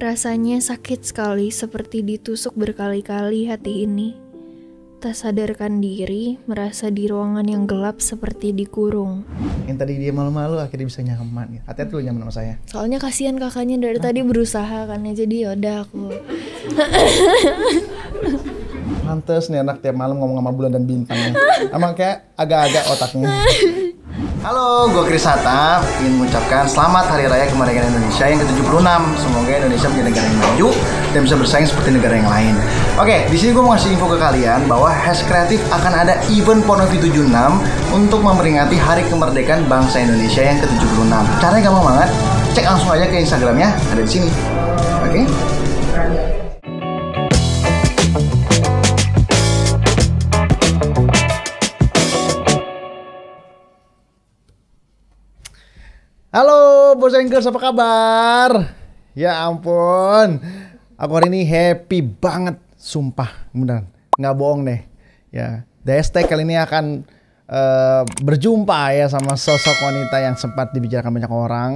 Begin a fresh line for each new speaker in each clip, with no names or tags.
Rasanya sakit sekali seperti ditusuk berkali-kali hati ini. Tak sadarkan diri, merasa di ruangan yang gelap seperti dikurung.
Yang tadi dia malu-malu akhirnya bisa nyaman. Ya. Hati-hati lu nyaman sama saya.
Soalnya kasihan kakaknya dari Hah? tadi berusaha kan ya. Jadi yaudah aku.
Pantes nih anak tiap malam ngomong sama bulan dan bintangnya. Emang kayak agak-agak otaknya. Halo, gue Kris Hatta ingin mengucapkan selamat Hari Raya Kemerdekaan Indonesia yang ke-76. Semoga Indonesia menjadi negara yang maju dan bisa bersaing seperti negara yang lain. Oke, di sini gue mau ngasih info ke kalian bahwa Hash Kreatif akan ada event Ponovi 76 untuk memperingati Hari Kemerdekaan Bangsa Indonesia yang ke-76. Caranya gampang banget, cek langsung aja ke Instagramnya, ada di sini. Oke? Halo Bos Angels, apa kabar? Ya ampun, aku hari ini happy banget, sumpah, beneran, nggak bohong deh. Ya, DST kali ini akan uh, berjumpa ya sama sosok wanita yang sempat dibicarakan banyak orang.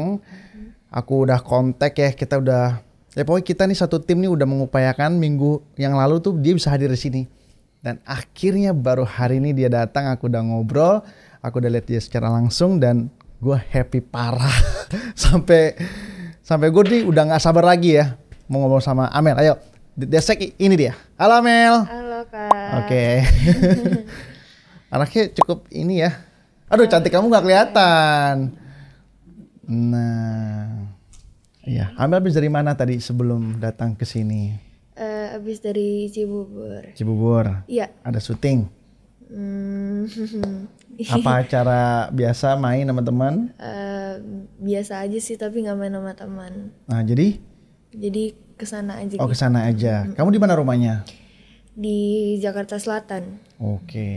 Aku udah kontak ya, kita udah, ya pokoknya kita nih satu tim nih udah mengupayakan minggu yang lalu tuh dia bisa hadir di sini. Dan akhirnya baru hari ini dia datang, aku udah ngobrol, aku udah lihat dia secara langsung dan gue happy parah sampai sampai gue nih udah nggak sabar lagi ya mau ngobrol sama Amel ayo desek ini dia halo Amel halo
kak oke okay.
anaknya cukup ini ya aduh cantik kamu nggak kelihatan nah iya, iya. Amel habis dari mana tadi sebelum datang ke sini
uh, habis dari Cibubur
Cibubur iya ada syuting
hmm, apa
acara biasa main sama teman?
Uh, biasa aja sih tapi nggak main sama teman. Nah jadi? Jadi kesana aja. Oh gitu.
kesana aja. Kamu di mana rumahnya?
Di Jakarta Selatan. Oke.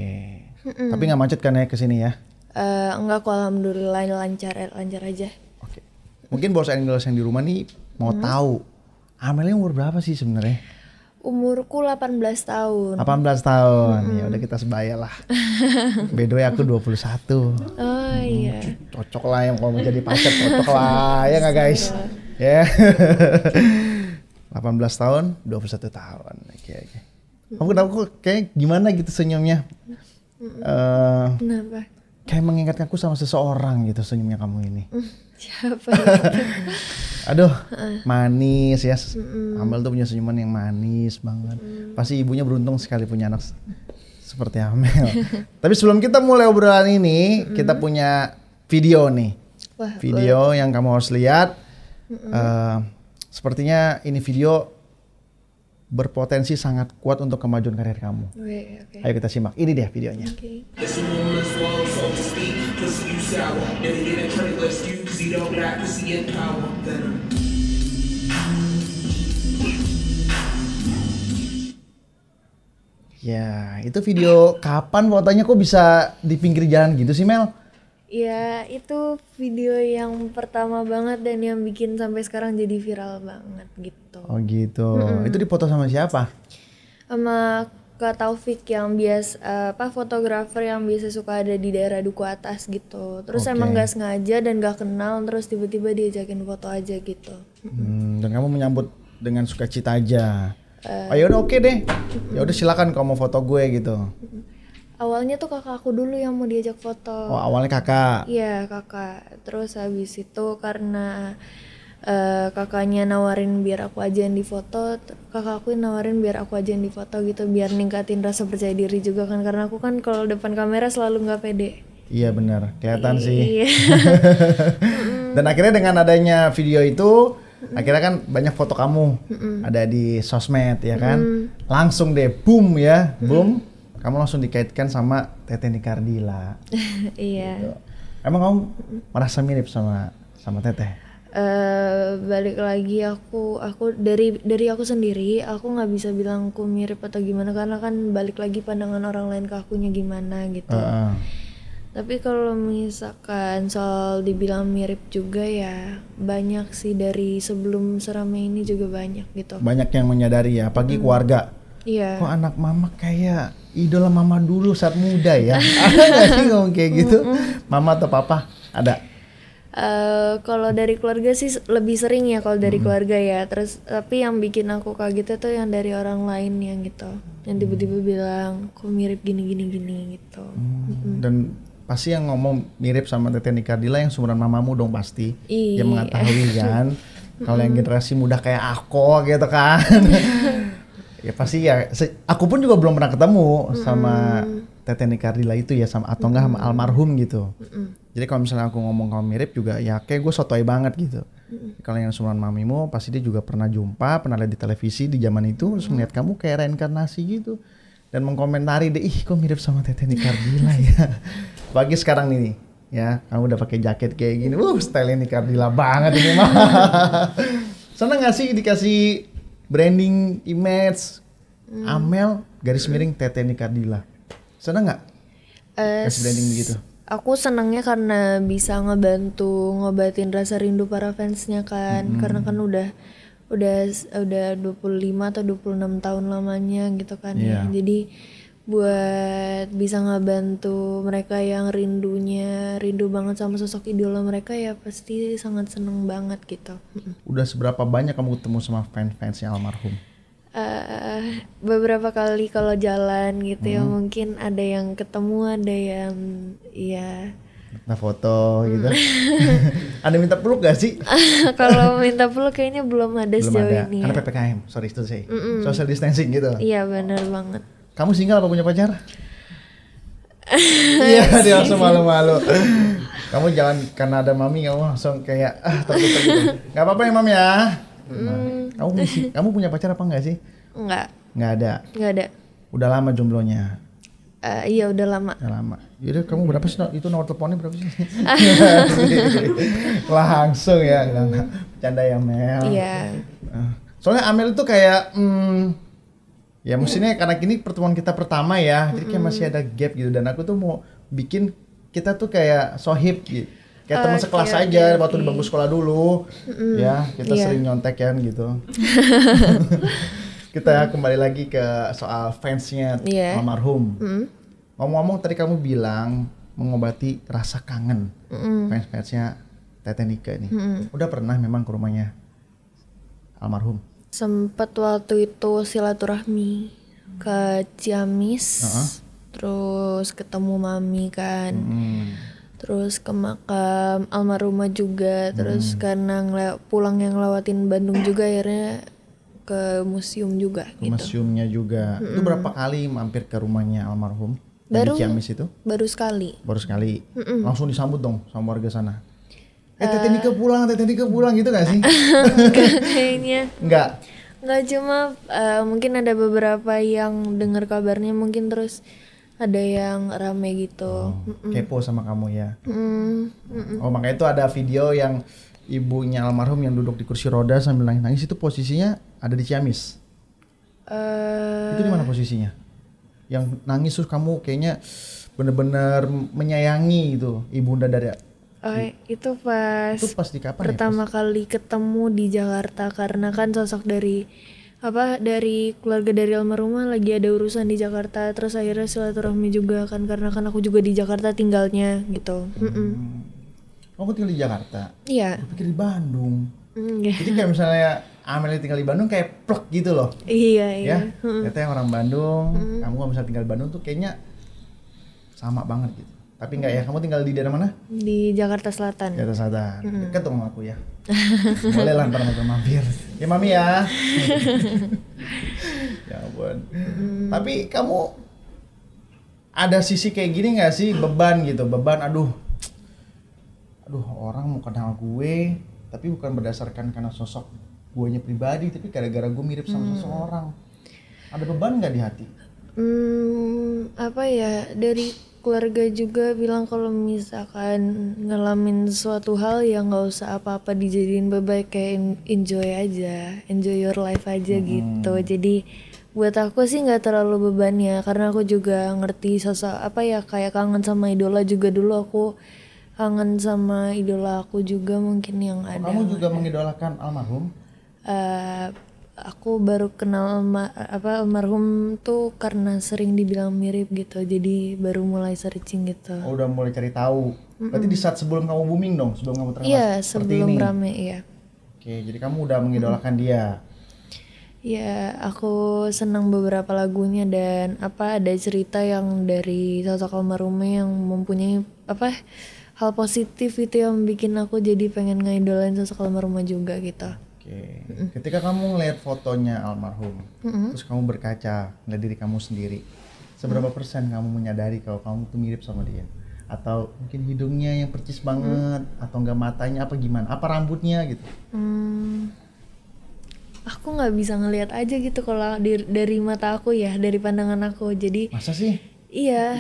mm Tapi nggak
macet kan ya ke sini ya?
Uh, eh, enggak kok alhamdulillah lancar lancar aja. Oke.
Mungkin bos Angels yang di rumah nih mau hmm. tahu Amelia umur berapa sih sebenarnya?
Umurku 18 tahun. 18
tahun. Mm Hmm. Ya udah kita sebaya lah. Bedoy aku 21. Oh hmm, iya. Cocok lah yang kalau mau jadi pacar cocok lah ya nggak guys? Ya. Yeah. 18 tahun, 21 tahun. Oke okay, oke. Okay. Kamu kenapa kok kayak gimana gitu senyumnya? Mm -mm. Uh, kenapa? kayak mengingatkan aku sama seseorang gitu senyumnya kamu ini.
Hmm, siapa? Ya? Aduh,
manis ya. Mm-mm. Amel tuh punya senyuman yang manis banget. Mm. Pasti ibunya beruntung sekali punya anak seperti Amel. Tapi sebelum kita mulai obrolan ini, mm. kita punya video nih. Wah, video wah. yang kamu harus lihat. Uh, sepertinya ini video berpotensi sangat kuat untuk kemajuan karir kamu.
Okay, okay. Ayo kita
simak. Ini dia videonya. Okay. Ya, itu video kapan fotonya kok bisa di pinggir jalan gitu sih Mel?
Ya itu video yang pertama banget dan yang bikin sampai sekarang jadi viral banget gitu.
Oh gitu. Mm hmm Itu dipoto sama siapa?
Sama Kak Taufik yang bias eh, apa fotografer yang biasa suka ada di daerah Duku Atas gitu. Terus okay. emang gak sengaja dan gak kenal terus tiba-tiba diajakin foto aja gitu.
Hmm, dan kamu menyambut dengan sukacita aja.
Uh, oh, ya udah oke okay deh. Ya udah
silakan kamu foto gue gitu
awalnya tuh kakak aku dulu yang mau diajak foto oh awalnya kakak iya kakak terus habis itu karena uh, kakaknya nawarin biar aku aja yang difoto kakak aku nawarin biar aku aja yang difoto gitu biar ningkatin rasa percaya diri juga kan karena aku kan kalau depan kamera selalu nggak pede
iya benar kelihatan I iya. sih iya. dan akhirnya dengan adanya video itu Akhirnya kan banyak foto kamu ada di sosmed ya kan. Langsung deh boom ya, boom kamu langsung dikaitkan sama Tete Nikardila.
iya. Gitu.
Emang kamu merasa mirip sama sama Teteh?
Eh, uh, balik lagi aku aku dari dari aku sendiri aku nggak bisa bilang aku mirip atau gimana karena kan balik lagi pandangan orang lain ke akunya gimana gitu uh, tapi kalau misalkan soal dibilang mirip juga ya banyak sih dari sebelum seramai ini juga banyak gitu
banyak yang menyadari ya apalagi hmm. keluarga Iya. Kok anak mama kayak idola mama dulu saat muda ya? Ada sih ngomong kayak gitu? Mama atau papa? Ada?
Uh, kalau dari keluarga sih lebih sering ya kalau dari mm. keluarga ya. Terus tapi yang bikin aku kaget itu yang dari orang lain yang gitu, yang mm. tiba-tiba bilang kok mirip gini-gini gini gitu.
Mm. Mm. Dan pasti yang ngomong mirip sama Teteh Nikardila yang sumuran mamamu dong pasti yang mengetahui kan kalau yang generasi muda kayak aku gitu kan ya pasti ya aku pun juga belum pernah ketemu mm-hmm. sama Tete Nikardila itu ya sama atau enggak mm-hmm. sama almarhum gitu mm-hmm. jadi kalau misalnya aku ngomong kalau mirip juga ya kayak gue sotoy banget gitu mm-hmm. kalau yang sumuran mamimu pasti dia juga pernah jumpa pernah lihat di televisi di zaman itu mm-hmm. melihat kamu kayak reinkarnasi gitu dan mengkomentari deh ih kok mirip sama Tete Nikardila ya bagi sekarang ini ya kamu udah pakai jaket kayak gini uh style Nikardila banget ini mah seneng gak sih dikasih branding image hmm. Amel garis miring Tete Nikardila seneng nggak
uh, branding begitu aku senangnya karena bisa ngebantu ngobatin rasa rindu para fansnya kan hmm. karena kan udah udah udah 25 atau 26 tahun lamanya gitu kan yeah. ya iya. jadi buat bisa ngebantu mereka yang rindunya rindu banget sama sosok idola mereka ya pasti sangat seneng banget gitu.
Udah seberapa banyak kamu ketemu sama fans-fansnya almarhum?
Uh, beberapa kali kalau jalan gitu ya, hmm. ya mungkin ada yang ketemu ada yang ya
nah foto gitu hmm. ada minta peluk gak sih
kalau minta peluk kayaknya belum ada belum sejauh ada. ini karena ya.
ppkm sorry itu sih mm -mm. social distancing gitu
iya benar banget
kamu single apa punya pacar?
Iya dia langsung malu-malu.
Kamu jangan karena ada mami kamu langsung kayak ah takut gitu. Gak apa-apa ya mam ya.
Hmm. kamu
kamu punya pacar apa enggak sih? Enggak. Enggak ada. Enggak ada. Udah lama jomblonya.
Uh, iya udah lama. Udah lama.
Jadi kamu berapa sih itu nomor teleponnya berapa sih? Langsung ya, bercanda ya Mel. Iya. Yeah. Soalnya Amel itu kayak hmm, ya maksudnya karena ini pertemuan kita pertama ya jadi kayak masih ada gap gitu dan aku tuh mau bikin kita tuh kayak sohib gitu kayak teman sekelas okay, aja okay. waktu di bangku sekolah dulu
mm, ya kita yeah. sering
nyontek kan gitu kita mm. kembali lagi ke soal fansnya yeah. almarhum mm. ngomong-ngomong tadi kamu bilang mengobati rasa kangen mm. fans fansnya Tete Nika nih mm. udah pernah memang ke rumahnya almarhum
sempet waktu itu silaturahmi ke Ciamis uh -huh. terus ketemu mami kan hmm. terus ke makam almarhumah juga terus hmm. karena pulang yang lewatin Bandung juga akhirnya ke museum juga
ke gitu. museumnya juga hmm. itu berapa kali mampir ke rumahnya almarhum baru Ciamis itu
baru sekali
baru sekali Mm-mm. langsung disambut dong sama warga sana eh teteh Nika pulang, teteh Nika pulang gitu gak sih?
kayaknya. Enggak. Enggak cuma uh, mungkin ada beberapa yang dengar kabarnya mungkin terus ada yang rame gitu. Oh, Kepo
sama kamu ya.
Mm -mm. Oh
makanya itu ada video yang ibunya almarhum yang duduk di kursi roda sambil nangis-nangis itu posisinya ada di Ciamis.
Uh... Itu di mana
posisinya? Yang nangis terus kamu kayaknya bener-bener menyayangi itu ibunda dari
Oh, itu pas itu pas di kapan ya? pertama ya, pas? kali ketemu di Jakarta karena kan sosok dari apa dari keluarga dari almarhumah lagi ada urusan di Jakarta terus akhirnya silaturahmi juga kan karena kan aku juga di Jakarta tinggalnya gitu hmm.
Oh, aku tinggal di Jakarta iya aku pikir di Bandung
mm, yeah. jadi kayak
misalnya Amelie tinggal di Bandung kayak plek gitu loh
iya iya ya? ternyata
yang orang Bandung mm. kamu gak bisa tinggal di Bandung tuh kayaknya sama banget gitu tapi enggak ya, kamu tinggal di daerah mana?
Di Jakarta Selatan. Jakarta
Selatan. Mm -hmm. Dekat sama aku ya. Boleh lah ntar mampir. Ya mami ya. ya buat Mm. Tapi kamu ada sisi kayak gini nggak sih beban gitu, beban aduh. Aduh, orang mau kenal gue tapi bukan berdasarkan karena sosok guanya pribadi, tapi gara-gara gue mirip sama mm. sosok orang. Ada beban nggak di hati?
Hmm, apa ya dari keluarga juga bilang kalau misalkan ngalamin suatu hal yang nggak usah apa-apa dijadiin beban kayak enjoy aja enjoy your life aja hmm. gitu jadi buat aku sih nggak terlalu beban ya karena aku juga ngerti sosok apa ya kayak kangen sama idola juga dulu aku kangen sama idola aku juga mungkin yang oh, ada kamu juga
mengidolakan almarhum
uh, aku baru kenal ma apa almarhum tuh karena sering dibilang mirip gitu jadi baru mulai searching gitu oh
udah mulai cari tahu mm -mm. berarti di saat sebelum kamu booming dong sebelum kamu terkenal iya sebelum ini. rame iya oke jadi kamu udah mengidolakan mm-hmm. dia
Ya, aku senang beberapa lagunya dan apa ada cerita yang dari sosok almarhumnya yang mempunyai apa hal positif itu yang bikin aku jadi pengen ngeidolain sosok almarhumnya juga gitu
okay. ketika kamu ngelihat fotonya almarhum mm -hmm. terus kamu berkaca ngeliat diri kamu sendiri seberapa mm. persen kamu menyadari kalau kamu tuh mirip sama dia atau mungkin hidungnya yang percis mm. banget mm. atau enggak matanya apa gimana apa rambutnya gitu
mm aku nggak bisa ngelihat aja gitu kalau dari, mata aku ya dari pandangan aku jadi masa sih iya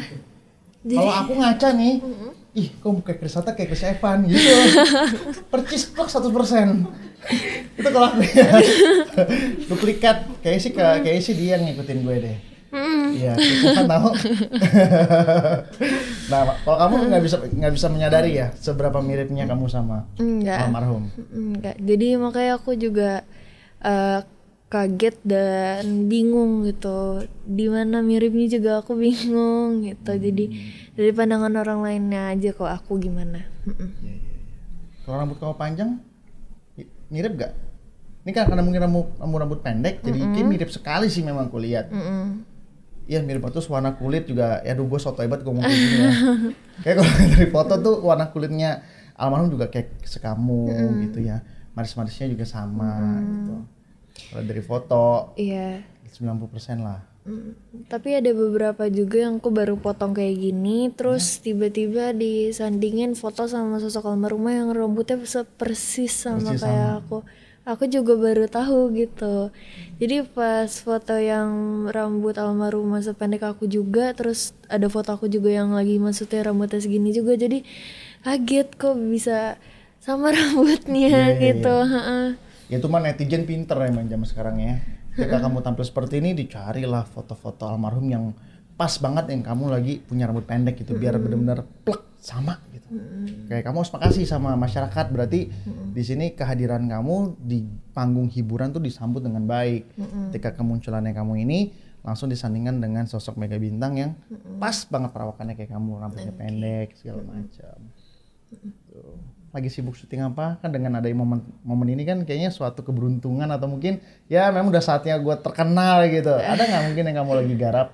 kalau aku ngaca nih mm -mm
ih kok kayak Chris Hatta kayak Chris Evan gitu percis plak 100% itu kalau aku ya duplikat kayak sih hmm. kayak sih dia yang ngikutin gue deh
hmm. Iya, kita tahu.
nah, kalau kamu nggak hmm. bisa nggak bisa menyadari ya seberapa miripnya kamu sama Enggak. almarhum.
Enggak. Jadi makanya aku juga uh, kaget dan bingung gitu di mana miripnya juga aku bingung gitu hmm. jadi dari pandangan orang lainnya aja kok aku gimana
ya, kalau rambut kamu panjang mirip gak ini kan karena mungkin kamu rambut, rambut pendek mm -hmm. jadi ini mirip sekali sih memang aku lihat mm -hmm. Iya mirip terus warna kulit juga ya aduh gue soto hebat gue ngomong gini ya. kayak kalau dari foto tuh warna kulitnya almarhum juga kayak sekamu mm. gitu ya maris-marisnya juga sama mm. gitu kalau dari foto iya persen lah
mm, tapi ada beberapa juga yang aku baru potong kayak gini terus iya. tiba-tiba hmm. disandingin foto sama sosok almarhumah yang rambutnya persis sama persis kayak sama. aku aku juga baru tahu gitu jadi pas foto yang rambut almarhumah sependek aku juga terus ada foto aku juga yang lagi maksudnya rambutnya segini juga jadi kaget kok bisa sama rambutnya yeah, iya, gitu yeah, iya. yeah
itu ya, mah netizen pinter emang zaman sekarang ya ketika kamu tampil seperti ini dicari lah foto-foto almarhum yang pas banget yang kamu lagi punya rambut pendek gitu biar benar-benar plek sama gitu kayak kamu harus makasih sama masyarakat berarti di sini kehadiran kamu di panggung hiburan tuh disambut dengan baik ketika kemunculannya kamu ini langsung disandingkan dengan sosok mega bintang yang pas banget perawakannya kayak kamu rambutnya pendek segala macam. Tuh lagi sibuk syuting apa kan dengan ada momen momen ini kan kayaknya suatu keberuntungan atau mungkin ya memang udah saatnya gue terkenal gitu ada nggak mungkin yang kamu lagi garap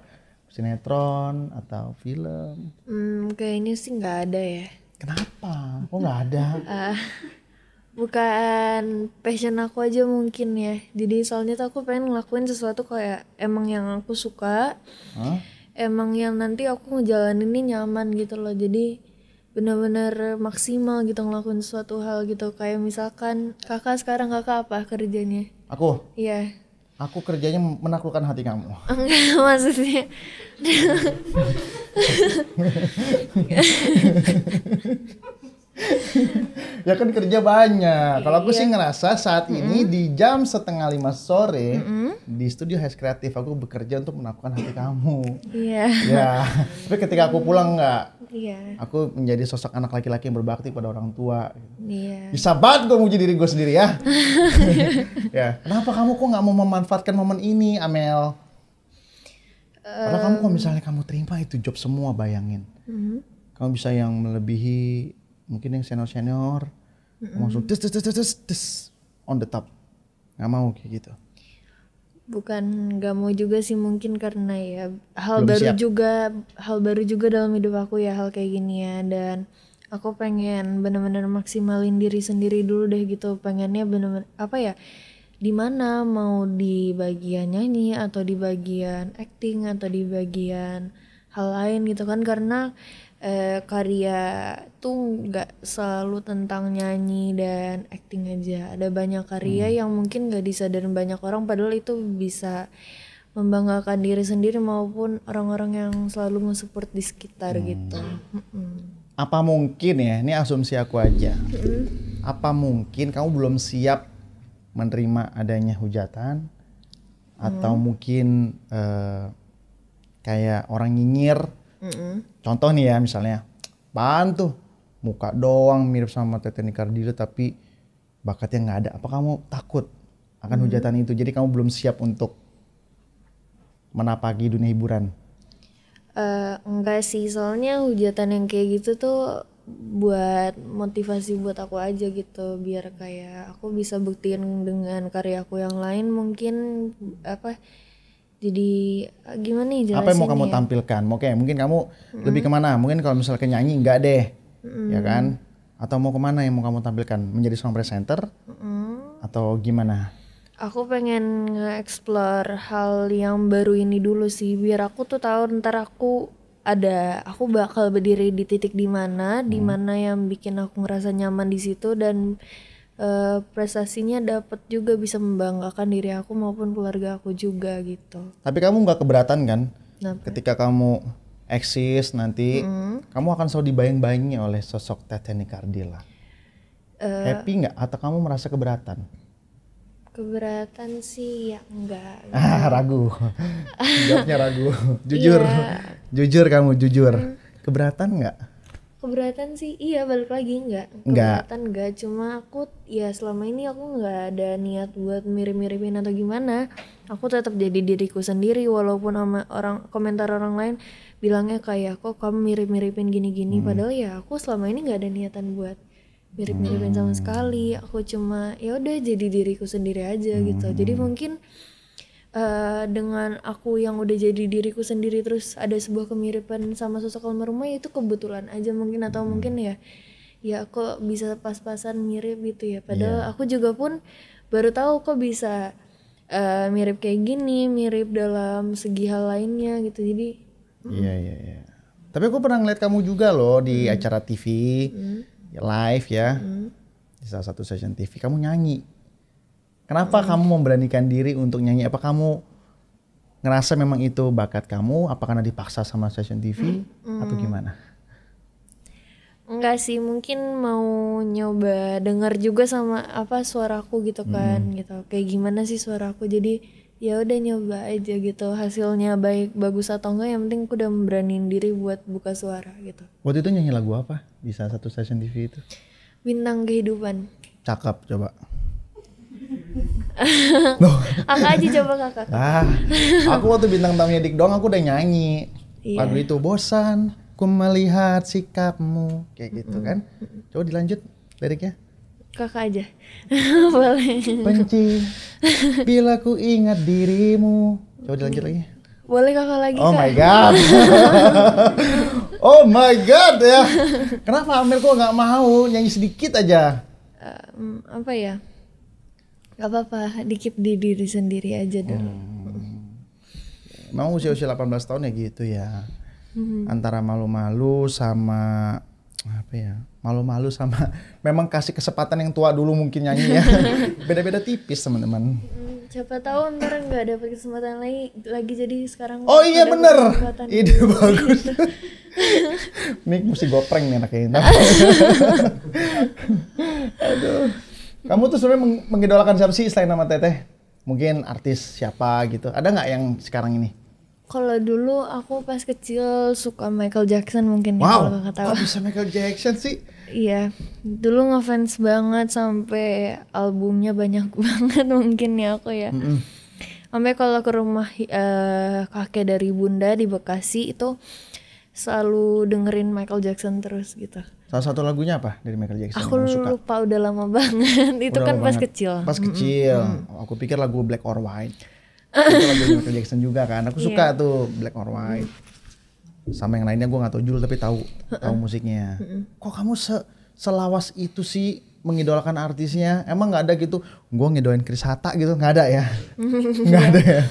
sinetron atau film
hmm, kayaknya sih nggak ada ya kenapa kok nggak ada uh, bukan passion aku aja mungkin ya jadi soalnya tuh aku pengen ngelakuin sesuatu kayak emang yang aku suka huh? emang yang nanti aku ngejalaninnya nyaman gitu loh jadi benar-benar maksimal gitu ngelakuin suatu hal gitu kayak misalkan kakak sekarang kakak apa kerjanya aku iya
aku kerjanya menaklukkan hati kamu
enggak maksudnya
ya kan kerja banyak. Kalau aku sih iya. ngerasa saat mm -hmm. ini di jam setengah lima sore mm -hmm. di studio Hes Kreatif aku bekerja untuk menakutkan hati kamu. Iya. Ya. Tapi ketika aku pulang nggak, iya. aku menjadi sosok anak laki-laki yang berbakti pada orang tua. Iya. Bisa banget gue muji diri gue sendiri ya. ya. Kenapa kamu kok nggak mau memanfaatkan momen ini, Amel? Kalau um, kamu kok misalnya kamu terima itu job semua bayangin, mm -hmm. kamu bisa yang melebihi mungkin yang senior senior mm langsung tes tes tes tes tes on the top nggak mau kayak gitu
bukan nggak mau juga sih mungkin karena ya hal Belum baru siap. juga hal baru juga dalam hidup aku ya hal kayak gini ya dan aku pengen bener-bener maksimalin diri sendiri dulu deh gitu pengennya bener-bener apa ya di mana mau di bagian nyanyi atau di bagian acting atau di bagian hal lain gitu kan karena uh, karya tuh nggak selalu tentang nyanyi dan acting aja ada banyak karya hmm. yang mungkin nggak disadarin banyak orang padahal itu bisa membanggakan diri sendiri maupun orang-orang yang selalu mensupport di sekitar hmm. gitu
apa mungkin ya ini asumsi aku aja
hmm.
apa mungkin kamu belum siap menerima adanya hujatan atau hmm. mungkin uh, kayak orang nyinyir hmm Contoh nih ya misalnya, pan tuh muka doang mirip sama Tete nikardila tapi bakatnya nggak ada. Apa kamu takut akan mm-hmm. hujatan itu? Jadi kamu belum siap untuk menapaki dunia hiburan?
Uh, enggak sih, soalnya hujatan yang kayak gitu tuh buat motivasi buat aku aja gitu biar kayak aku bisa buktiin dengan karyaku yang lain mungkin apa jadi ah, gimana nih jelasinnya? Apa yang mau kamu
tampilkan? Oke, mungkin kamu hmm. lebih kemana? Mungkin kalau misalnya nyanyi enggak deh, hmm. ya kan? Atau mau kemana yang mau kamu tampilkan? Menjadi seorang presenter?
Hmm.
Atau gimana?
Aku pengen nge-explore hal yang baru ini dulu sih, biar aku tuh tahu ntar aku ada aku bakal berdiri di titik di mana, hmm. di mana yang bikin aku ngerasa nyaman di situ dan uh, prestasinya dapat juga bisa membanggakan diri aku maupun keluarga aku juga gitu.
Tapi kamu nggak keberatan kan? Kenapa? Ketika kamu eksis nanti, mm -hmm. kamu akan selalu dibayang-bayangi oleh sosok Teteni Kardila. Uh, eh, Happy nggak? Atau kamu merasa keberatan?
Keberatan sih ya enggak. enggak. Ah, ragu. Jawabnya
ragu. Iya. jujur. Yeah. Jujur kamu, jujur. Mm. Keberatan nggak?
keberatan sih iya balik lagi nggak keberatan nggak cuma aku ya selama ini aku nggak ada niat buat mirip-miripin atau gimana aku tetap jadi diriku sendiri walaupun sama orang komentar orang lain bilangnya kayak kok kamu mirip-miripin gini-gini hmm. padahal ya aku selama ini nggak ada niatan buat mirip-miripin hmm. sama sekali aku cuma ya udah jadi diriku sendiri aja hmm. gitu jadi hmm. mungkin uh, dengan aku yang udah jadi diriku sendiri terus ada sebuah kemiripan sama sosok almarhumah itu kebetulan aja mungkin atau hmm. mungkin ya ya aku bisa pas-pasan mirip gitu ya padahal yeah. aku juga pun baru tahu kok bisa uh, mirip kayak gini mirip dalam segi hal lainnya gitu jadi
iya yeah, iya tapi aku pernah ngeliat kamu juga loh di hmm. acara TV hmm. live ya hmm. di salah satu session TV kamu nyanyi Kenapa hmm. kamu memberanikan diri untuk nyanyi? Apa kamu ngerasa memang itu bakat kamu? Apa karena dipaksa sama stasiun TV hmm. atau gimana?
Enggak sih, mungkin mau nyoba denger juga sama apa suaraku gitu hmm. kan, hmm. gitu. Kayak gimana sih suaraku? Jadi ya udah nyoba aja gitu hasilnya baik bagus atau enggak yang penting aku udah memberaniin diri buat buka suara gitu
waktu itu nyanyi lagu apa Bisa satu stasiun TV itu
bintang kehidupan
cakep coba
kakak aja coba kakak. Ah,
aku waktu bintang tamunya Dik Dong aku udah nyanyi Iya. lagu itu bosan ku melihat sikapmu kayak gitu mm -hmm. kan. Coba dilanjut liriknya.
Kakak aja. Boleh. Benci bila
ku ingat dirimu. Coba dilanjut lagi.
Boleh kakak lagi Oh kak. my god.
oh my god ya. Kenapa Amir kok nggak mau nyanyi sedikit aja?
Um, apa ya? Gak apa-apa, dikip di diri sendiri aja dulu.
Hmm. usia usia-usia 18 tahun ya gitu ya.
Hmm. Antara
malu-malu sama apa ya? Malu-malu sama memang kasih kesempatan yang tua dulu mungkin nyanyi ya. Beda-beda tipis teman-teman.
Hmm, siapa tahu ntar nggak dapet kesempatan lagi lagi jadi sekarang Oh iya bener ide bagus
Nih gitu. mesti gopreng nih anaknya Aduh kamu tuh sebenarnya meng mengidolakan siapa sih selain nama Teteh? Mungkin artis siapa gitu. Ada nggak yang sekarang ini?
Kalau dulu aku pas kecil suka Michael Jackson mungkin ya, wow. ya kalau kakak tahu. Wow, bisa Michael Jackson sih? iya, dulu ngefans banget sampai albumnya banyak banget mungkin ya aku ya. Mm -hmm. Sampai kalau ke rumah uh, kakek dari bunda di Bekasi itu selalu dengerin Michael Jackson terus gitu.
Salah satu lagunya apa dari Michael Jackson aku yang suka? Aku
lupa udah lama banget. Itu udah kan pas banget. kecil. Pas mm-hmm. kecil.
Aku pikir lagu Black or White. Itu lagu Michael Jackson juga kan. Aku iya. suka yeah. tuh Black or White. Sama yang lainnya gue gak tau judul tapi tahu tahu musiknya. Kok kamu se selawas itu sih mengidolakan artisnya emang nggak ada gitu gue ngidolain Chris Hatta gitu nggak ada ya nggak ada ya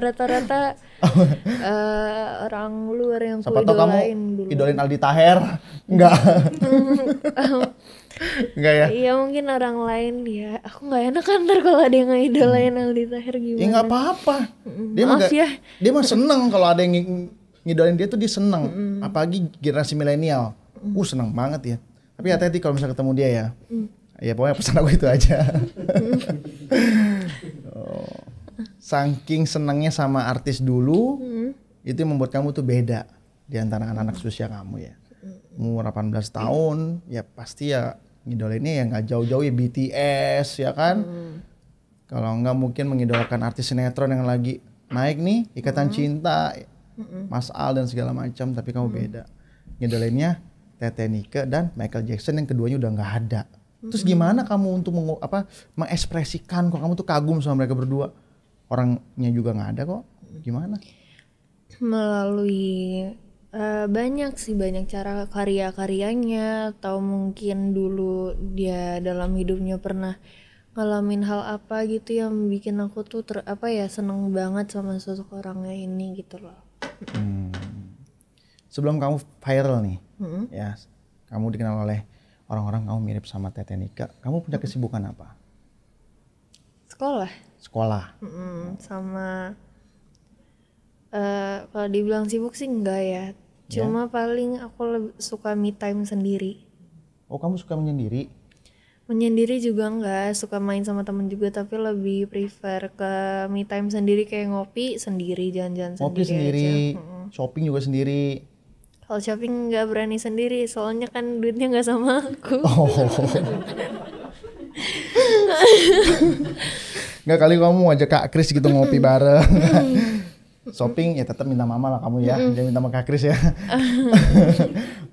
rata-rata
uh, orang luar yang Siapa tahu kamu dulu. idolin Aldi Taher? Enggak. Enggak ya? Iya mungkin orang lain ya. Aku nggak enak kan ntar kalau ada yang ngidolain hmm. Aldi Taher gimana? Ya nggak apa-apa. Hmm, dia Maaf mah ya.
Dia mah seneng kalau ada yang ngidolain dia tuh dia seneng. hmm. Apalagi generasi milenial. hmm. Uh seneng banget ya. Tapi hati-hati kalau misalnya ketemu dia ya. hmm. Ya pokoknya pesan aku itu aja.
Hmm.
saking senangnya sama artis dulu hmm. itu membuat kamu tuh beda di antara anak-anak usia kamu ya umur 18 tahun hmm. ya pasti ya ngidolainnya ya nggak jauh-jauh ya BTS ya kan hmm. kalau nggak mungkin mengidolakan artis sinetron yang lagi naik nih ikatan hmm. cinta hmm. Mas Al dan segala macam tapi kamu hmm. beda ngidolainnya Tete Nika dan Michael Jackson yang keduanya udah nggak ada terus hmm. gimana kamu untuk meng, apa mengekspresikan kok kamu tuh kagum sama mereka berdua orangnya juga nggak ada kok gimana
melalui uh, banyak sih banyak cara karya-karyanya atau mungkin dulu dia dalam hidupnya pernah ngalamin hal apa gitu yang bikin aku tuh ter apa ya seneng banget sama sosok orangnya ini gitu loh
hmm. sebelum kamu viral nih hmm. ya kamu dikenal oleh orang-orang kamu mirip sama Tete Nika kamu punya kesibukan apa sekolah sekolah.
mm sama uh, kalau dibilang sibuk sih enggak ya. Cuma yeah. paling aku lebih suka me time sendiri. Oh
kamu suka menyendiri?
Menyendiri juga enggak, suka main sama temen juga tapi lebih prefer ke me time sendiri kayak ngopi sendiri, jalan-jalan sendiri. Ngopi sendiri, aja.
shopping juga sendiri.
Kalau shopping nggak berani sendiri, soalnya kan duitnya nggak sama aku. Oh.
Enggak kali kamu ajak Kak Kris gitu ngopi bareng. Shopping ya tetap minta mama lah kamu ya. Jangan minta sama Kak Kris ya.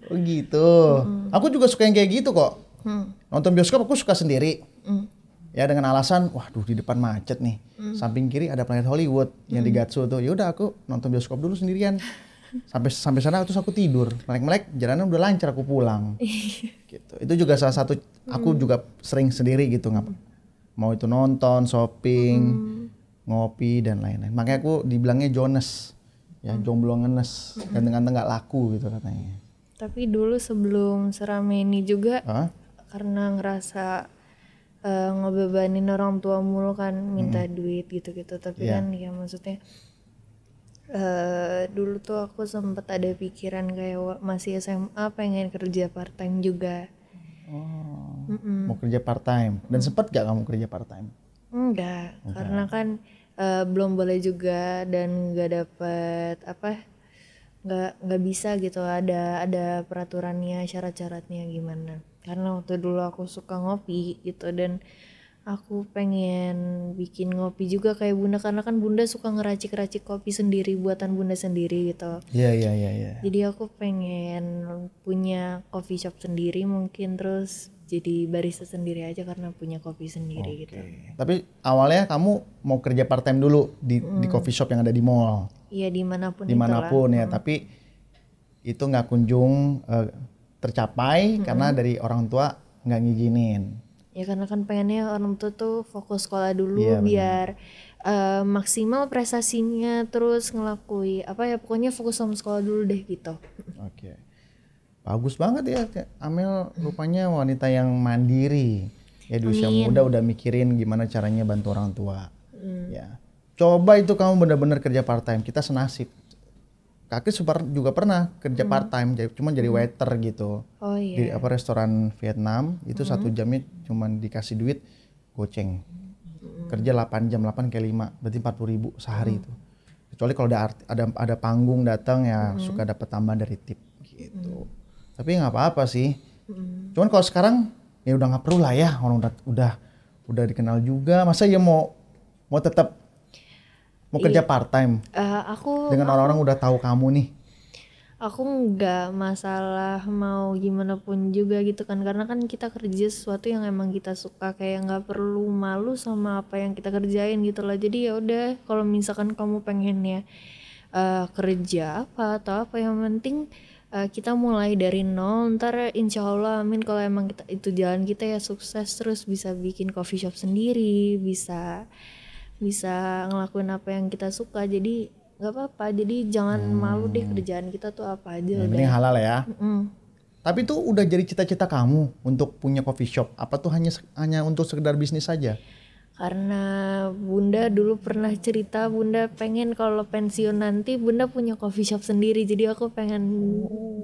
oh gitu. Aku juga suka yang kayak gitu kok. Mm. Nonton bioskop aku suka sendiri. Mm. Ya dengan alasan, waduh di depan macet nih. Mm. Samping kiri ada Planet Hollywood yang di Gatsu tuh. Ya udah aku nonton bioskop dulu sendirian sampai sampai sana terus aku tidur melek melek jalanan udah lancar aku pulang iya. gitu itu juga salah satu aku juga sering sendiri gitu ngapa mau itu nonton shopping hmm. ngopi dan lain-lain makanya aku dibilangnya Jones ya hmm. jomblo ngenes dan hmm. dengan nggak laku gitu katanya
tapi dulu sebelum serame ini juga huh? karena ngerasa uh, ngebebanin orang tua mulu kan minta hmm. duit gitu-gitu tapi yeah. kan ya maksudnya uh, dulu tuh aku sempet ada pikiran kayak masih SMA pengen kerja part time juga
oh. Mm-mm. mau kerja part time dan mm. sempat gak kamu kerja part time?
Enggak, okay. karena kan uh, belum boleh juga dan gak dapet apa gak nggak bisa gitu ada ada peraturannya syarat-syaratnya gimana karena waktu dulu aku suka ngopi gitu dan aku pengen bikin ngopi juga kayak bunda karena kan bunda suka ngeracik-racik kopi sendiri buatan bunda sendiri gitu
iya yeah, iya iya
jadi aku pengen punya coffee shop sendiri mungkin terus jadi barista sendiri aja karena punya kopi sendiri okay. gitu.
Tapi awalnya kamu mau kerja part time dulu di hmm. di coffee shop yang ada di mall.
Iya dimanapun. Dimanapun itulah. ya, hmm.
tapi itu nggak kunjung uh, tercapai hmm. karena dari orang tua nggak ngizinin.
Ya karena kan pengennya orang tua tuh fokus sekolah dulu ya, biar uh, maksimal prestasinya terus ngelakui apa ya pokoknya fokus sama sekolah dulu deh gitu. Oke. Okay
bagus banget ya Amel rupanya wanita yang mandiri ya di usia muda udah mikirin gimana caranya bantu orang tua hmm. ya coba itu kamu benar-benar kerja part time kita senasib kaki super juga pernah kerja hmm. part time cuma jadi hmm. waiter gitu
oh, iya. di apa
restoran Vietnam itu hmm. satu jamnya cuma dikasih duit goceng hmm. kerja 8 jam 8 kali 5 berarti 40 ribu sehari hmm. itu kecuali kalau ada ada ada panggung datang ya hmm. suka dapat tambahan dari tip gitu hmm tapi nggak apa-apa sih hmm. cuman kalau sekarang ya udah nggak perlu lah ya orang udah udah udah dikenal juga masa ya mau mau tetap mau kerja I, iya. part time
uh, eh, aku dengan orang-orang
udah tahu kamu nih
aku nggak masalah mau gimana pun juga gitu kan karena kan kita kerja sesuatu yang emang kita suka kayak nggak perlu malu sama apa yang kita kerjain gitu lah jadi ya udah kalau misalkan kamu pengennya uh, kerja apa atau apa yang penting uh, kita mulai dari nol ntar insya Allah amin kalau emang kita, itu jalan kita ya sukses terus bisa bikin coffee shop sendiri bisa bisa ngelakuin apa yang kita suka jadi nggak apa-apa jadi jangan hmm. malu deh kerjaan kita tuh apa aja Ini halal ya mm
tapi tuh udah jadi cita-cita kamu untuk punya coffee shop apa tuh hanya hanya untuk sekedar bisnis saja
karena bunda dulu pernah cerita bunda pengen kalau pensiun nanti bunda punya coffee shop sendiri jadi aku pengen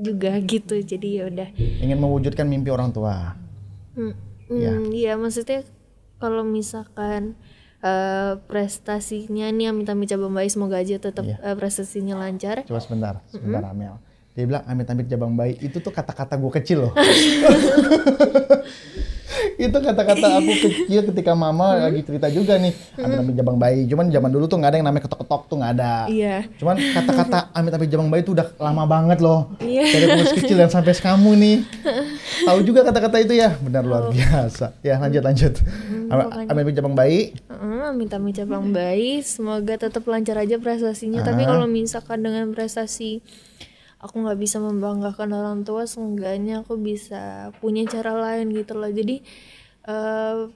juga gitu jadi ya udah
ingin mewujudkan mimpi orang tua
hmm, ya. hmm, ya maksudnya kalau misalkan uh, prestasinya nih minta-minta coba Mbak semoga aja tetap ya. uh, eh, prestasinya lancar coba
sebentar sebentar -hmm. Amel dia bilang amit-amit jabang bayi itu tuh kata-kata gue kecil loh itu kata-kata aku kecil ketika mama hmm. lagi cerita juga nih hmm. amit-amit jabang bayi cuman zaman dulu tuh nggak ada yang namanya ketok-ketok tuh nggak ada iya. cuman kata-kata amit-amit jabang bayi tuh udah lama banget loh
iya. dari gue kecil dan
sampai kamu nih tahu juga kata-kata itu ya benar luar oh. biasa ya lanjut lanjut
hmm,
amit-amit jabang bayi
uh, amit-amit jabang bayi semoga tetap lancar aja prestasinya uh. tapi ah. kalau misalkan dengan prestasi aku nggak bisa membanggakan orang tua seenggaknya aku bisa punya cara lain gitu loh jadi uh,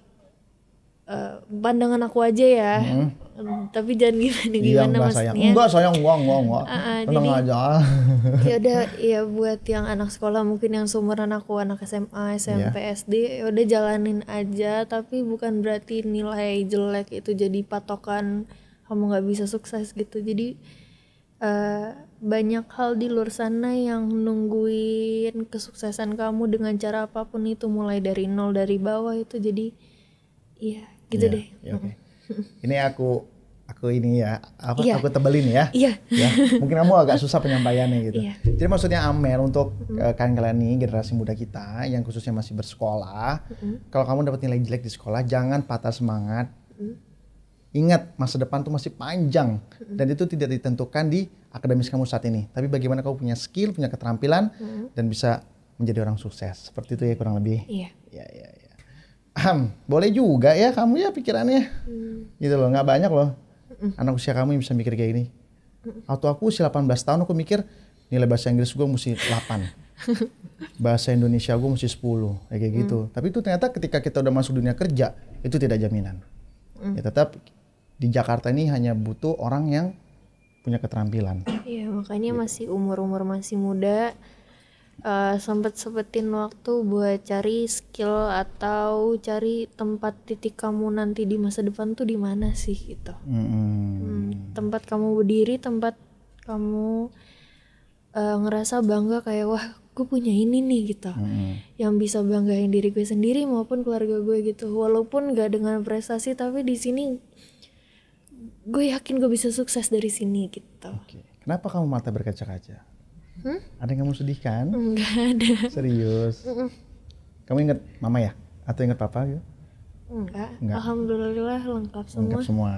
uh, pandangan aku aja ya hmm. tapi jangan gimana gimana iya, enggak, maksudnya sayang. enggak sayang
enggak enggak enggak ah, ah, tenang jadi, aja ya
udah ya buat yang anak sekolah mungkin yang seumuran aku anak SMA SMP yeah. SD ya udah jalanin aja tapi bukan berarti nilai jelek itu jadi patokan kamu nggak bisa sukses gitu jadi uh, banyak hal di luar sana yang nungguin kesuksesan kamu dengan cara apapun itu mulai dari nol dari bawah itu jadi iya gitu yeah, deh yeah, okay.
ini aku aku ini ya aku yeah. aku tebelin ya iya yeah. ya mungkin kamu agak susah penyampaiannya gitu yeah. jadi maksudnya Amel untuk mm kalian kalian ini generasi muda kita yang khususnya masih bersekolah mm kalau kamu dapat nilai jelek di sekolah jangan patah semangat mm ingat masa depan tuh masih panjang dan itu tidak ditentukan di akademis kamu saat ini, tapi bagaimana kamu punya skill, punya keterampilan hmm. dan bisa menjadi orang sukses. Seperti itu ya kurang lebih. Iya. Iya, iya, iya. Ahem, boleh juga ya kamu ya pikirannya. Mm. Gitu loh, nggak banyak loh. Mm. Anak usia kamu yang bisa mikir kayak gini. Atau aku usia 18 tahun aku mikir nilai bahasa Inggris gue mesti 8. bahasa Indonesia gue mesti 10 ya, kayak gitu. mm. gitu. Tapi itu ternyata ketika kita udah masuk dunia kerja itu tidak jaminan. Mm. Ya tetap di Jakarta ini hanya butuh orang yang punya keterampilan.
Iya makanya gitu. masih umur-umur masih muda uh, sempet sempetin waktu buat cari skill atau cari tempat titik kamu nanti di masa depan tuh di mana sih gitu. Mm -hmm. hmm, tempat kamu berdiri, tempat kamu uh, ngerasa bangga kayak wah gue punya ini nih gitu. Mm -hmm. Yang bisa banggain diri gue sendiri maupun keluarga gue gitu. Walaupun gak dengan prestasi tapi di sini gue yakin gue bisa sukses dari sini gitu. Oke.
Kenapa kamu mata berkaca-kaca? Hmm? Ada yang kamu sedihkan? Enggak ada. Serius? Kamu inget mama ya? Atau inget papa gitu?
Enggak. Enggak. Alhamdulillah lengkap semua. Lengkap semua.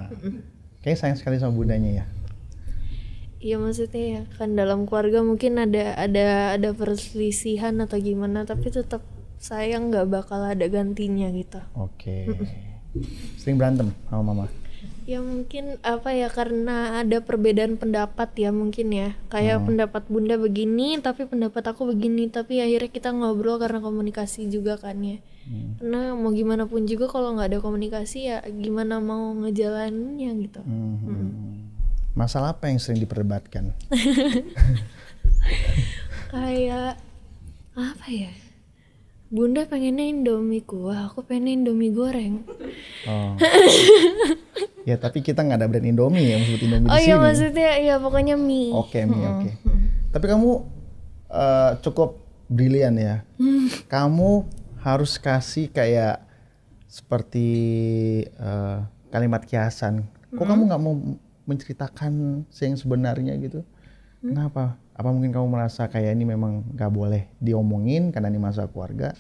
Kayaknya sayang sekali sama bundanya ya.
Iya maksudnya ya kan dalam keluarga mungkin ada ada ada perselisihan atau gimana tapi tetap sayang nggak bakal ada gantinya gitu.
Oke. Okay. Sering berantem sama mama?
Ya mungkin apa ya karena ada perbedaan pendapat ya mungkin ya. Kayak hmm. pendapat Bunda begini tapi pendapat aku begini tapi akhirnya kita ngobrol karena komunikasi juga kan ya. Hmm. Karena mau gimana pun juga kalau nggak ada komunikasi ya gimana mau ngejalaninnya gitu. Hmm.
Hmm. hmm. hmm. Masalah apa yang sering diperdebatkan?
Kayak apa ya? bunda pengennya indomie kuah aku pengen indomie goreng oh.
ya tapi kita nggak ada brand indomie yang sebut indomie oh, iya maksudnya
ya pokoknya mie oke okay, mie hmm. oke okay.
tapi kamu uh, cukup brilian ya hmm. kamu harus kasih kayak seperti uh, kalimat kiasan kok hmm. kamu nggak mau menceritakan yang sebenarnya gitu hmm. kenapa apa mungkin kamu merasa kayak ini memang gak boleh diomongin karena ini masa keluarga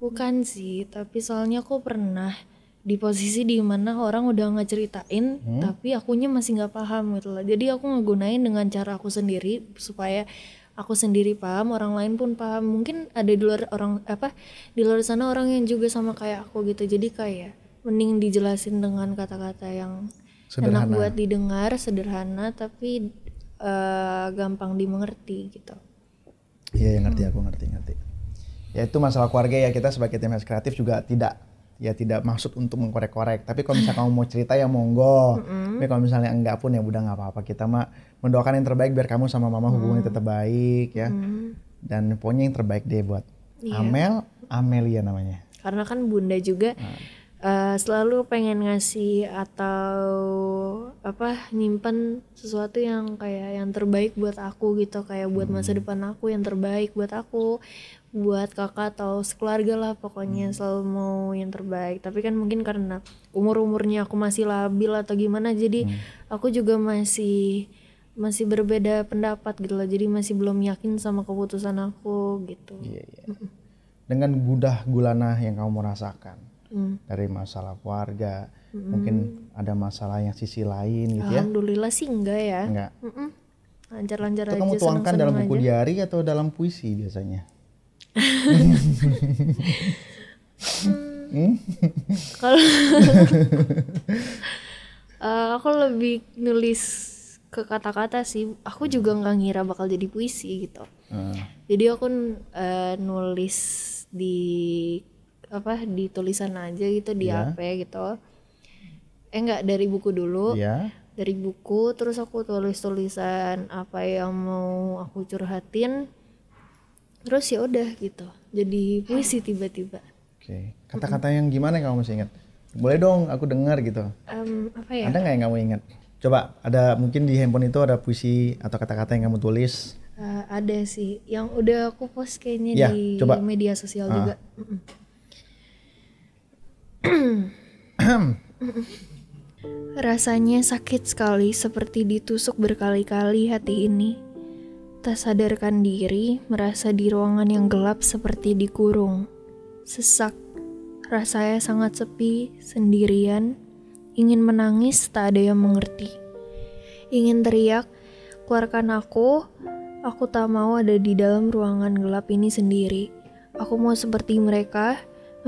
bukan sih tapi soalnya aku pernah di posisi di mana orang udah ngeceritain hmm? tapi akunya masih nggak paham gitu lah jadi aku ngegunain dengan cara aku sendiri supaya aku sendiri paham orang lain pun paham mungkin ada di luar orang apa di luar sana orang yang juga sama kayak aku gitu jadi kayak mending dijelasin dengan kata-kata yang
sederhana. enak buat
didengar sederhana tapi Eh, gampang dimengerti gitu.
Iya, yang ngerti hmm. aku ngerti ngerti. Ya itu masalah keluarga ya kita sebagai tim kreatif juga tidak ya tidak maksud untuk mengkorek-korek. Tapi kalau misalnya kamu mau cerita ya monggo. mm Tapi kalau misalnya enggak pun ya udah nggak apa-apa. Kita mah mendoakan yang terbaik biar kamu sama mama hubungannya tetap baik ya.
hmm
Dan pokoknya yang terbaik deh buat
yeah. Amel,
Amelia namanya.
Karena kan bunda juga. Nah uh, selalu pengen ngasih atau apa nyimpan sesuatu yang kayak yang terbaik buat aku gitu kayak buat masa hmm. depan aku yang terbaik buat aku buat kakak atau sekeluarga lah pokoknya hmm. selalu mau yang terbaik tapi kan mungkin karena umur umurnya aku masih labil atau gimana jadi hmm. aku juga masih masih berbeda pendapat gitu loh jadi masih belum yakin sama keputusan aku gitu yeah, yeah.
dengan gudah gulana yang kamu rasakan Hmm. dari masalah keluarga
hmm. mungkin
ada masalah yang sisi lain gitu ya alhamdulillah
sih enggak ya enggak lancar-lancar aja kamu tuangkan dalam buku
diary atau dalam puisi biasanya hmm. kalau
eh, aku lebih nulis ke kata-kata sih aku juga nggak ngira bakal jadi puisi gitu uh. jadi aku uh, nulis di apa di tulisan aja gitu di yeah. HP gitu eh enggak dari buku dulu yeah. dari buku terus aku tulis tulisan apa yang mau aku curhatin terus ya udah gitu jadi puisi tiba-tiba
oke okay. kata-kata yang gimana yang kamu masih ingat boleh dong aku dengar gitu
um, apa ya ada nggak
yang kamu ingat coba ada mungkin di handphone itu ada puisi atau kata-kata yang kamu tulis
uh, ada sih yang udah aku post kayaknya ya, di coba. media sosial uh. juga Rasanya sakit sekali seperti ditusuk berkali-kali hati ini. Tak sadarkan diri, merasa di ruangan yang gelap seperti dikurung. Sesak, rasanya sangat sepi, sendirian, ingin menangis tak ada yang mengerti. Ingin teriak, keluarkan aku, aku tak mau ada di dalam ruangan gelap ini sendiri. Aku mau seperti mereka,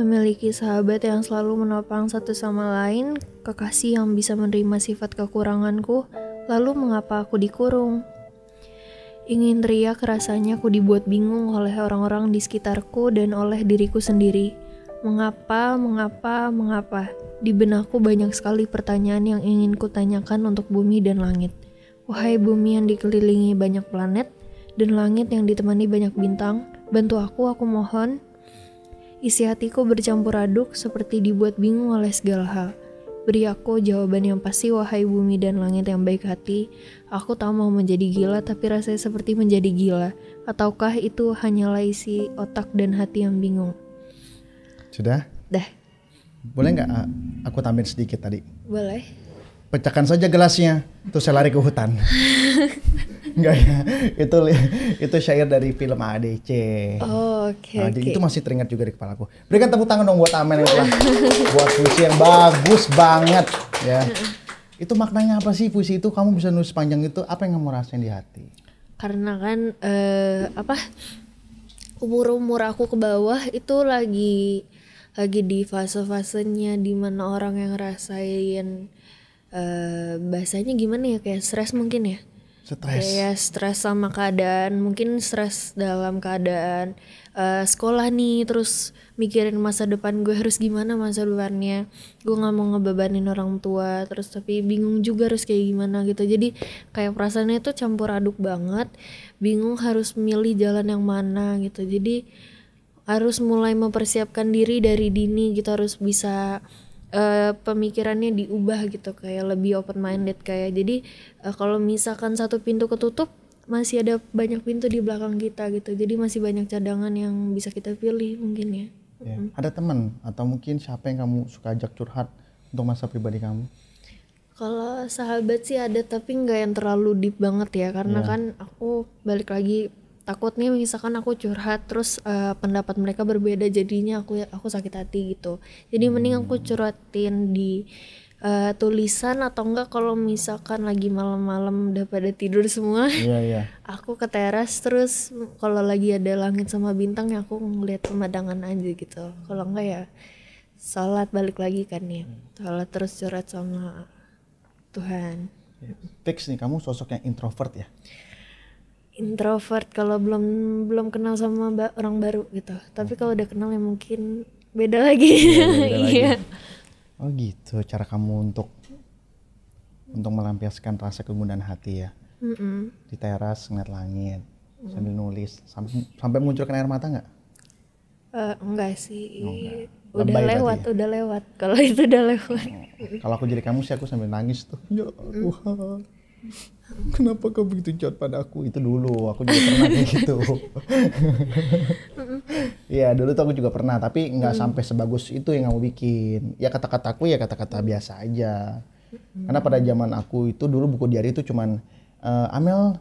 memiliki sahabat yang selalu menopang satu sama lain, kekasih yang bisa menerima sifat kekuranganku, lalu mengapa aku dikurung? Ingin teriak rasanya aku dibuat bingung oleh orang-orang di sekitarku dan oleh diriku sendiri. Mengapa, mengapa, mengapa? Di benakku banyak sekali pertanyaan yang ingin kutanyakan untuk bumi dan langit. Wahai bumi yang dikelilingi banyak planet, dan langit yang ditemani banyak bintang, bantu aku, aku mohon, Isi hatiku bercampur aduk seperti dibuat bingung oleh segala hal. Beri aku jawaban yang pasti wahai bumi dan langit yang baik hati. Aku tak mau menjadi gila tapi rasanya seperti menjadi gila. Ataukah itu hanyalah isi otak dan hati yang bingung? Sudah? Dah.
Boleh nggak ah, aku tambahin sedikit tadi? Boleh. Pecahkan saja gelasnya, terus saya lari ke hutan. Enggak ya. Itu itu syair dari film ADC. Oh, oke. Okay, nah, okay. itu masih teringat juga di kepala aku Berikan tepuk tangan dong buat Amen lah buat puisi yang bagus banget ya. itu maknanya apa sih puisi itu? Kamu bisa nulis panjang itu apa yang kamu rasain di hati?
Karena kan eh, apa umur-umur aku ke bawah itu lagi lagi di fase-fasenya dimana orang yang rasain uh, bahasanya gimana ya kayak stres mungkin ya stres ya, stres sama keadaan mungkin stres dalam keadaan uh, sekolah nih terus mikirin masa depan gue harus gimana masa depannya gue nggak mau ngebebanin orang tua terus tapi bingung juga harus kayak gimana gitu jadi kayak perasaannya itu campur aduk banget bingung harus milih jalan yang mana gitu jadi harus mulai mempersiapkan diri dari dini gitu harus bisa uh, pemikirannya diubah gitu kayak lebih open minded kayak jadi uh, kalau misalkan satu pintu ketutup masih ada banyak pintu di belakang kita gitu jadi masih banyak cadangan yang bisa kita pilih mungkin ya,
ya. Hmm. ada teman atau mungkin siapa yang kamu suka ajak curhat untuk masa pribadi kamu
kalau sahabat sih ada tapi nggak yang terlalu deep banget ya karena yeah. kan aku balik lagi takutnya misalkan aku curhat terus uh, pendapat mereka berbeda jadinya aku aku sakit hati gitu jadi mending aku hmm. curhatin di uh, tulisan atau enggak kalau misalkan lagi malam-malam udah pada tidur semua yeah, iya. yeah. aku ke teras terus kalau lagi ada langit sama bintang ya aku ngeliat pemandangan aja gitu kalau enggak ya salat balik lagi kan ya hmm. sholat terus curhat sama Tuhan
fix iya. nih kamu sosok yang introvert ya
introvert kalau belum belum kenal sama ba orang baru gitu tapi kalau udah kenal ya mungkin beda lagi iya, iya.
oh gitu cara kamu untuk untuk melampiaskan rasa kegundahan hati ya mm -mm. di teras ngeliat langit mm. sambil nulis sampai sampai munculkan air mata nggak
uh, enggak sih oh, enggak. Udah lewat, ya? udah lewat. Kalau itu udah lewat. Oh,
kalau aku jadi kamu sih aku sambil nangis tuh. Ya
mm.
Kenapa kau begitu jahat pada aku? Itu dulu, aku juga pernah kayak gitu. Iya, dulu tuh aku juga pernah, tapi nggak hmm. sampai sebagus itu yang kamu bikin. Ya kata-kataku ya kata-kata biasa aja. Hmm. Karena pada hmm. zaman aku itu dulu buku diary itu cuman uh, Amel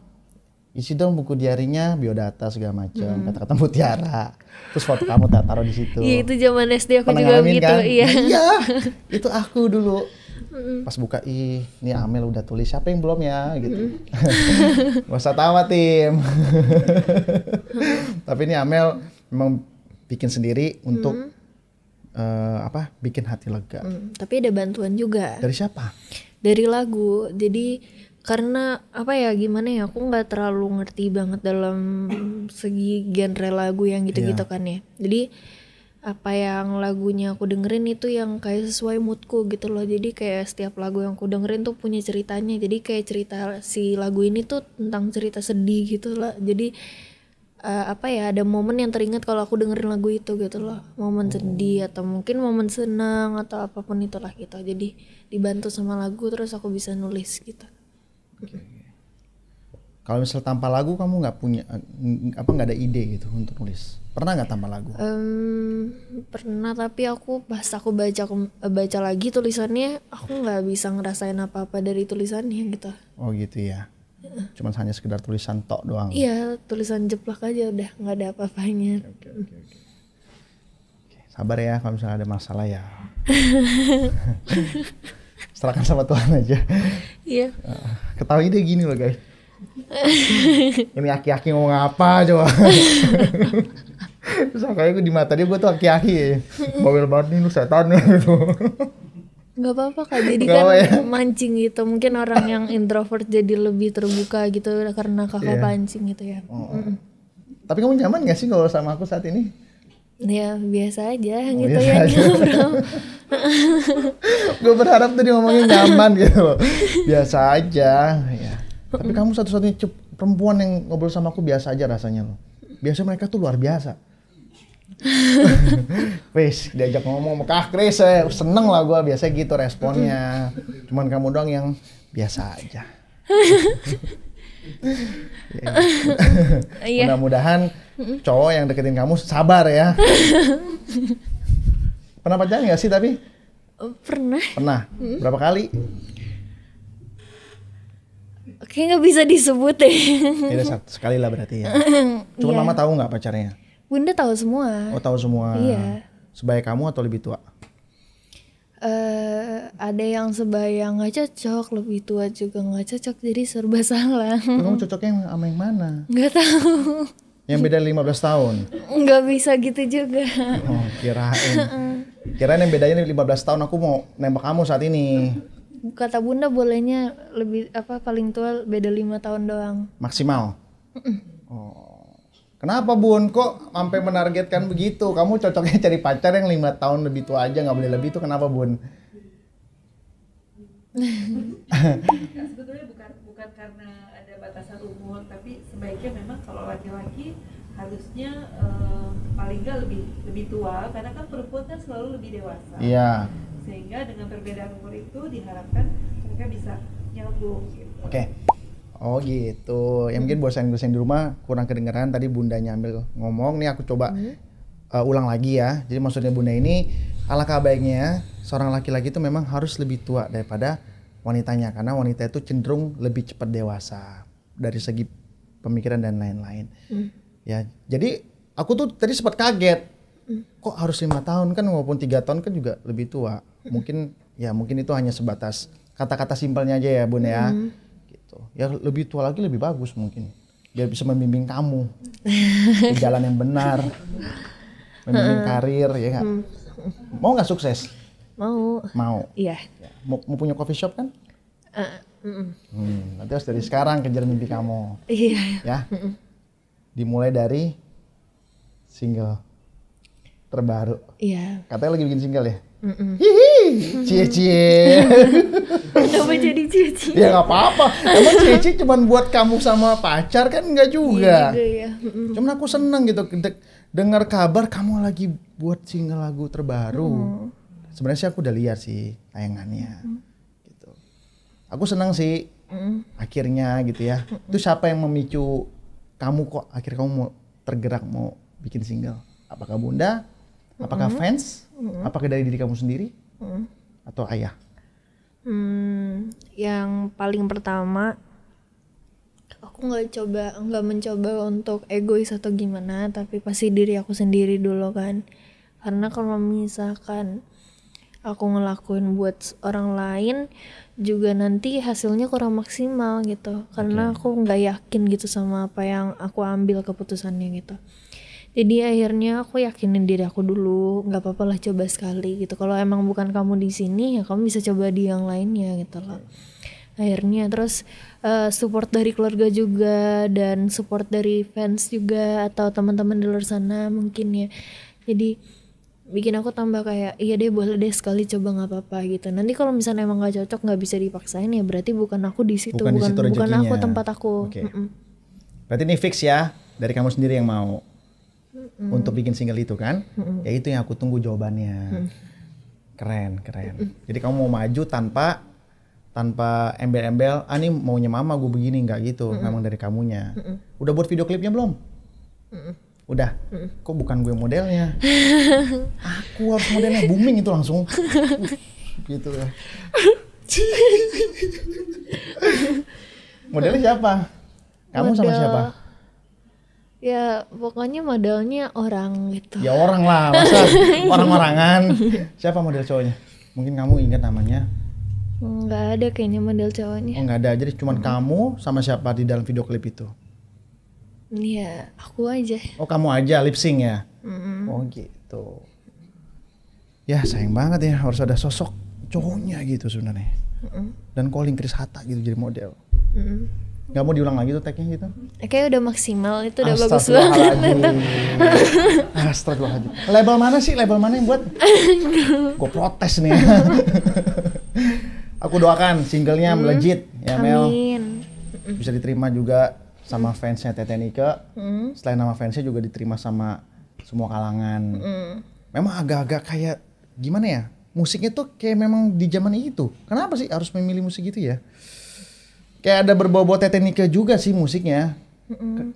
isi dong buku diarinya biodata segala macam hmm. kata-kata mutiara terus foto kamu tak taruh di situ iya itu
zaman SD aku Pernah juga gitu kan? iya iya itu aku dulu hmm Pas
buka ih, ini Amel udah tulis siapa yang belum ya gitu. Mm-hmm. Gak usah tawa tim. Tapi ini Amel memang bikin sendiri untuk
mm-hmm.
uh, apa? Bikin hati lega.
Mm, tapi ada bantuan juga. Dari siapa? Dari lagu. Jadi karena apa ya gimana ya aku nggak terlalu ngerti banget dalam segi genre lagu yang gitu-gitu yeah. kan ya. Jadi apa yang lagunya aku dengerin itu yang kayak sesuai moodku gitu loh jadi kayak setiap lagu yang aku dengerin tuh punya ceritanya jadi kayak cerita si lagu ini tuh tentang cerita sedih gitu loh jadi uh, apa ya ada momen yang teringat kalau aku dengerin lagu itu gitu loh momen hmm. sedih atau mungkin momen senang atau apapun itulah gitu jadi dibantu sama lagu terus aku bisa nulis gitu
kalau misal tanpa lagu kamu nggak punya eh, apa nggak ada ide gitu untuk nulis Pernah nggak tambah lagu?
Um, pernah tapi aku pas aku baca aku eh, baca lagi tulisannya aku nggak bisa ngerasain apa-apa dari tulisannya gitu.
Oh gitu ya. Cuman hanya sekedar tulisan tok doang.
Iya, tulisan jeplak aja udah nggak ada apa-apanya. Okay, okay, okay,
okay. Sabar ya kalau misalnya ada masalah ya. Serahkan sama Tuhan aja. Iya. Eh, ketahui dia gini loh guys. Ini aki-aki ngomong apa coba. Terus aku gue di mata dia gue tuh aki-aki ya. Bawel banget nih lu setan gitu.
Gak apa-apa kak, jadi Gak kan ya. mancing gitu Mungkin orang yang introvert jadi lebih terbuka gitu Karena kakak yeah. pancing gitu ya oh. mm.
Tapi kamu nyaman gak sih kalau sama aku saat ini?
Ya biasa aja oh, gitu biasa ya aja.
Gue berharap tadi ngomongnya nyaman gitu loh Biasa aja ya. Tapi kamu satu-satunya perempuan yang ngobrol sama aku biasa aja rasanya loh Biasanya mereka tuh luar biasa Wis diajak ngomong Mekah Kris eh, seneng lah gue biasa gitu responnya. Cuman kamu doang yang biasa aja. yeah. Mudah-mudahan cowok yang deketin kamu sabar ya. Pernah pacaran gak sih tapi?
Oh, pernah.
Pernah. Berapa kali?
Kayaknya nggak bisa disebut deh. Ya,
sekali lah berarti ya. Cuma yeah. mama tahu nggak pacarnya?
Bunda tahu semua. Oh
tahu semua. Iya. Sebaik kamu atau lebih tua?
Uh, ada yang sebaya nggak cocok, lebih tua juga nggak cocok, jadi serba salah. Kamu cocoknya sama yang mana? Gak tahu.
Yang beda 15 tahun?
Gak bisa gitu juga.
Oh, kirain. kirain yang bedanya 15 tahun aku mau nembak kamu saat ini.
Kata bunda bolehnya lebih apa paling tua beda lima tahun doang. Maksimal? Oh,
Kenapa bun? Kok sampai menargetkan begitu? Kamu cocoknya cari pacar yang lima tahun lebih tua aja, nggak boleh lebih itu kenapa bun? Kan sebetulnya bukan bukan karena ada batasan umur, tapi sebaiknya memang
kalau laki-laki harusnya uh, paling nggak lebih lebih tua, karena kan perempuan kan selalu lebih dewasa. Iya. Sehingga dengan perbedaan umur itu diharapkan mereka bisa nyambung. Gitu. Oke.
Okay Oh gitu. Ya hmm. mungkin bosan-bosan di rumah kurang kedengeran tadi bunda nyambil ngomong nih aku coba hmm. uh, ulang lagi ya. Jadi maksudnya bunda ini alangkah baiknya seorang laki-laki itu memang harus lebih tua daripada wanitanya karena wanita itu cenderung lebih cepat dewasa dari segi pemikiran dan lain-lain. Hmm. Ya, jadi aku tuh tadi sempat kaget. Hmm. Kok harus lima tahun kan maupun tiga tahun kan juga lebih tua. Hmm. Mungkin ya mungkin itu hanya sebatas kata-kata simpelnya aja ya bun ya. Hmm gitu ya lebih tua lagi lebih bagus mungkin biar bisa membimbing kamu di jalan yang benar membimbing karir ya kan
hmm.
mau nggak sukses mau mau iya mau, mau punya coffee shop kan
uh, mm -mm.
Hmm, nanti harus dari sekarang kejar mimpi kamu iya ya mm dimulai dari single terbaru iya katanya lagi bikin single ya Mm -mm. Hihi, cie-cie. mau jadi
cie-cie? Ya nggak apa-apa.
Emang cie-cie cuma buat kamu sama pacar kan nggak iya juga. Iya cuman aku seneng gitu dengar kabar kamu lagi buat single lagu terbaru. Sebenarnya sih aku udah lihat sih tayangannya. Gitu. Aku seneng sih akhirnya gitu ya. Itu siapa yang memicu kamu kok akhirnya kamu mau tergerak mau bikin single? Apakah Bunda? Apakah mm-hmm. fans? Mm-hmm. Apakah dari diri kamu sendiri? Mm-hmm. Atau ayah?
Hmm, yang paling pertama aku nggak coba nggak mencoba untuk egois atau gimana tapi pasti diri aku sendiri dulu kan karena kalau misalkan aku ngelakuin buat orang lain juga nanti hasilnya kurang maksimal gitu karena aku nggak yakin gitu sama apa yang aku ambil keputusannya gitu jadi akhirnya aku yakinin diri aku dulu nggak apa-apa lah coba sekali gitu kalau emang bukan kamu di sini ya kamu bisa coba di yang lainnya gitu loh akhirnya terus uh, support dari keluarga juga dan support dari fans juga atau teman-teman di luar sana mungkin ya jadi bikin aku tambah kayak iya deh boleh deh sekali coba nggak apa-apa gitu nanti kalau misalnya emang nggak cocok nggak bisa dipaksain ya berarti bukan aku di situ bukan bukan, bukan aku tempat aku okay. mm -mm.
berarti ini fix ya dari kamu sendiri yang mau hmm. untuk bikin single itu kan hmm. ya itu yang aku tunggu jawabannya hmm. keren keren hmm. jadi kamu mau maju tanpa tanpa embel-embel ah ini maunya mama gue begini nggak gitu hmm. memang dari kamunya hmm. udah buat video klipnya belum hmm. udah hmm. kok bukan gue modelnya aku harus modelnya booming itu langsung gitu ya modelnya siapa kamu Model. sama siapa
ya pokoknya modelnya orang gitu ya
orang lah masa orang-orangan siapa model cowoknya mungkin kamu ingat namanya
Enggak ada kayaknya model cowoknya oh
ada jadi cuma hmm. kamu sama siapa di dalam video klip itu
Iya, aku aja. Oh,
kamu aja lip sync ya? hmm Oh, gitu. Ya, sayang banget ya harus ada sosok cowoknya gitu sebenarnya. hmm Dan calling Chris Hatta gitu jadi model. hmm nggak mau diulang lagi tuh tagnya gitu?
Oke udah maksimal itu udah bagus banget.
Astagfirullahaladzim.
Label mana sih? Label mana yang buat?
Gue protes nih. Aku doakan singlenya hmm. melejit ya Mel. Bisa diterima juga sama fansnya Tete Nika.
Hmm. Selain
nama fansnya juga diterima sama semua kalangan. Hmm. Memang agak-agak kayak gimana ya? Musiknya tuh kayak memang di zaman itu. Kenapa sih harus memilih musik itu ya? kayak ada berbobot tekniknya juga sih musiknya. Mm-mm.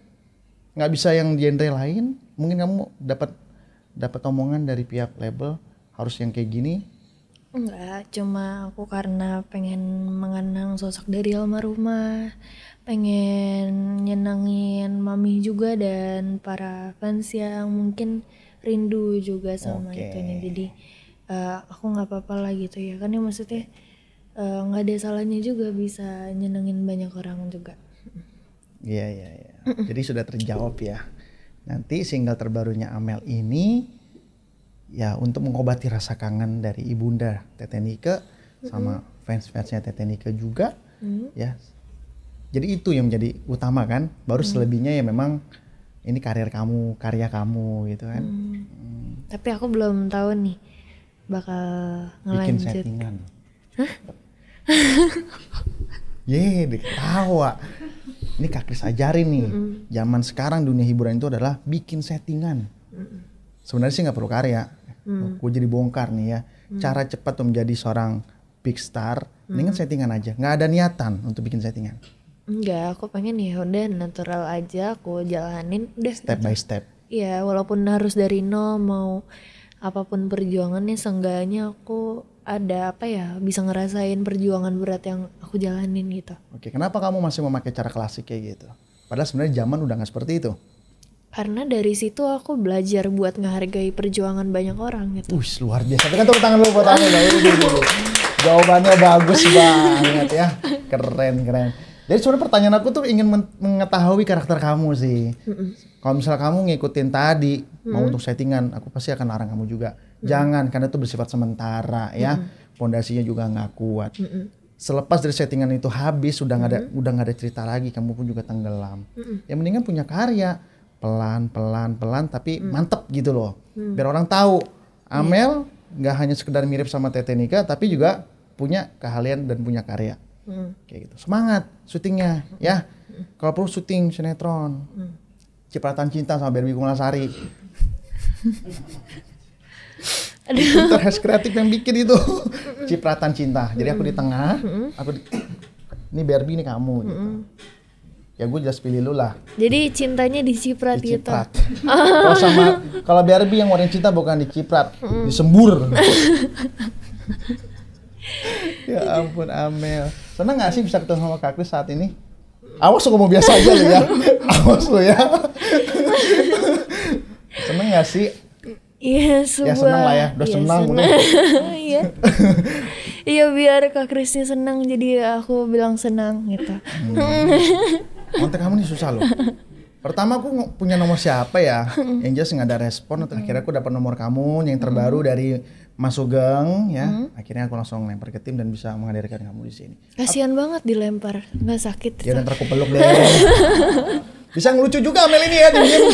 Nggak bisa yang genre lain. Mungkin kamu dapat dapat omongan dari pihak label harus yang kayak gini.
Enggak, cuma aku karena pengen mengenang sosok dari almarhumah, pengen nyenangin mami juga dan para fans yang mungkin rindu juga sama okay. nih Jadi uh, aku nggak apa-apa lah gitu ya kan ya maksudnya. Eh, nggak uh, ada salahnya juga bisa nyenengin banyak orang juga
iya iya iya jadi sudah terjawab ya nanti single terbarunya Amel ini ya untuk mengobati rasa kangen dari ibunda Tetenike sama fans-fansnya Tetenike juga mm ya jadi itu yang menjadi utama kan baru mm selebihnya ya memang ini karir kamu karya kamu gitu kan
mm-hmm. tapi aku belum tahu nih bakal ngelanjut bikin settingan Hah?
Ye, diketawa. Ini Kak Kris ajarin nih. Mm hmm Zaman sekarang dunia hiburan itu adalah bikin settingan. Mm Sebenarnya sih nggak perlu karya. Mm. Oh, Gue jadi bongkar nih ya. Mm. Cara cepat untuk menjadi seorang big star, mm. ini kan settingan aja. Nggak ada niatan untuk bikin settingan.
Enggak, aku pengen ya udah natural aja aku jalanin udah step by step. Iya, walaupun harus dari nol mau apapun perjuangannya seenggaknya aku ada apa ya bisa ngerasain perjuangan berat yang aku jalanin gitu.
Oke, kenapa kamu masih memakai cara klasik kayak gitu? Padahal sebenarnya zaman udah nggak seperti itu.
Karena dari situ aku belajar buat menghargai perjuangan banyak orang gitu.
Wih, luar biasa. kan
tepuk tangan dulu buat Anu.
Jawabannya bagus banget ya. Keren, keren. Jadi sebenarnya pertanyaan aku tuh ingin mengetahui karakter kamu sih. Kalau misalnya kamu ngikutin tadi, mau untuk settingan, aku pasti akan larang kamu juga Jangan karena itu bersifat sementara ya. Pondasinya juga nggak kuat. Selepas dari settingan itu habis sudah nggak ada udah nggak ada cerita lagi, kamu pun juga tenggelam. Ya mendingan punya karya pelan pelan pelan tapi mantep gitu loh. Mm. Biar orang tahu iya. Amel nggak hanya sekedar mirip sama Tete Nika tapi juga punya keahlian dan punya karya. Hmm. Kayak gitu. Semangat syutingnya ya. Hmm. Kalau perlu syuting sinetron. Hmm. Cipratan Cinta sama Barbie Kumalasari.
Twitter
hash kreatif yang bikin itu cipratan cinta. Jadi aku di hmm. tengah, hmm. aku di, ini Barbie ini kamu gitu. Hmm. Ya gue jelas pilih lu lah.
Jadi cintanya diciprat, di gitu. kalau sama
kalau Barbie yang orang cinta bukan di diciprat, disembur. ya ampun Amel. Seneng gak sih bisa ketemu sama Kak Kris saat ini? Awas lo mau biasa aja ya. Awas lo ya. Seneng gak sih
Iya, sebuah ya, senang lah ya, udah ya, senang. Oh, iya. iya biar Kak Krisnya senang jadi aku bilang senang gitu. Hmm.
Konten kamu nih susah loh. Pertama aku punya nomor siapa ya? Hmm. yang jelas nggak ada respon. Terakhir hmm. akhirnya aku dapat nomor kamu yang terbaru hmm. dari Mas Sugeng ya. Hmm. Akhirnya aku langsung lempar ke tim dan bisa menghadirkan kamu di sini.
Kasihan banget dilempar, nggak sakit. Ya
nanti aku peluk deh. Bisa ngelucu juga Mel ini ya, diem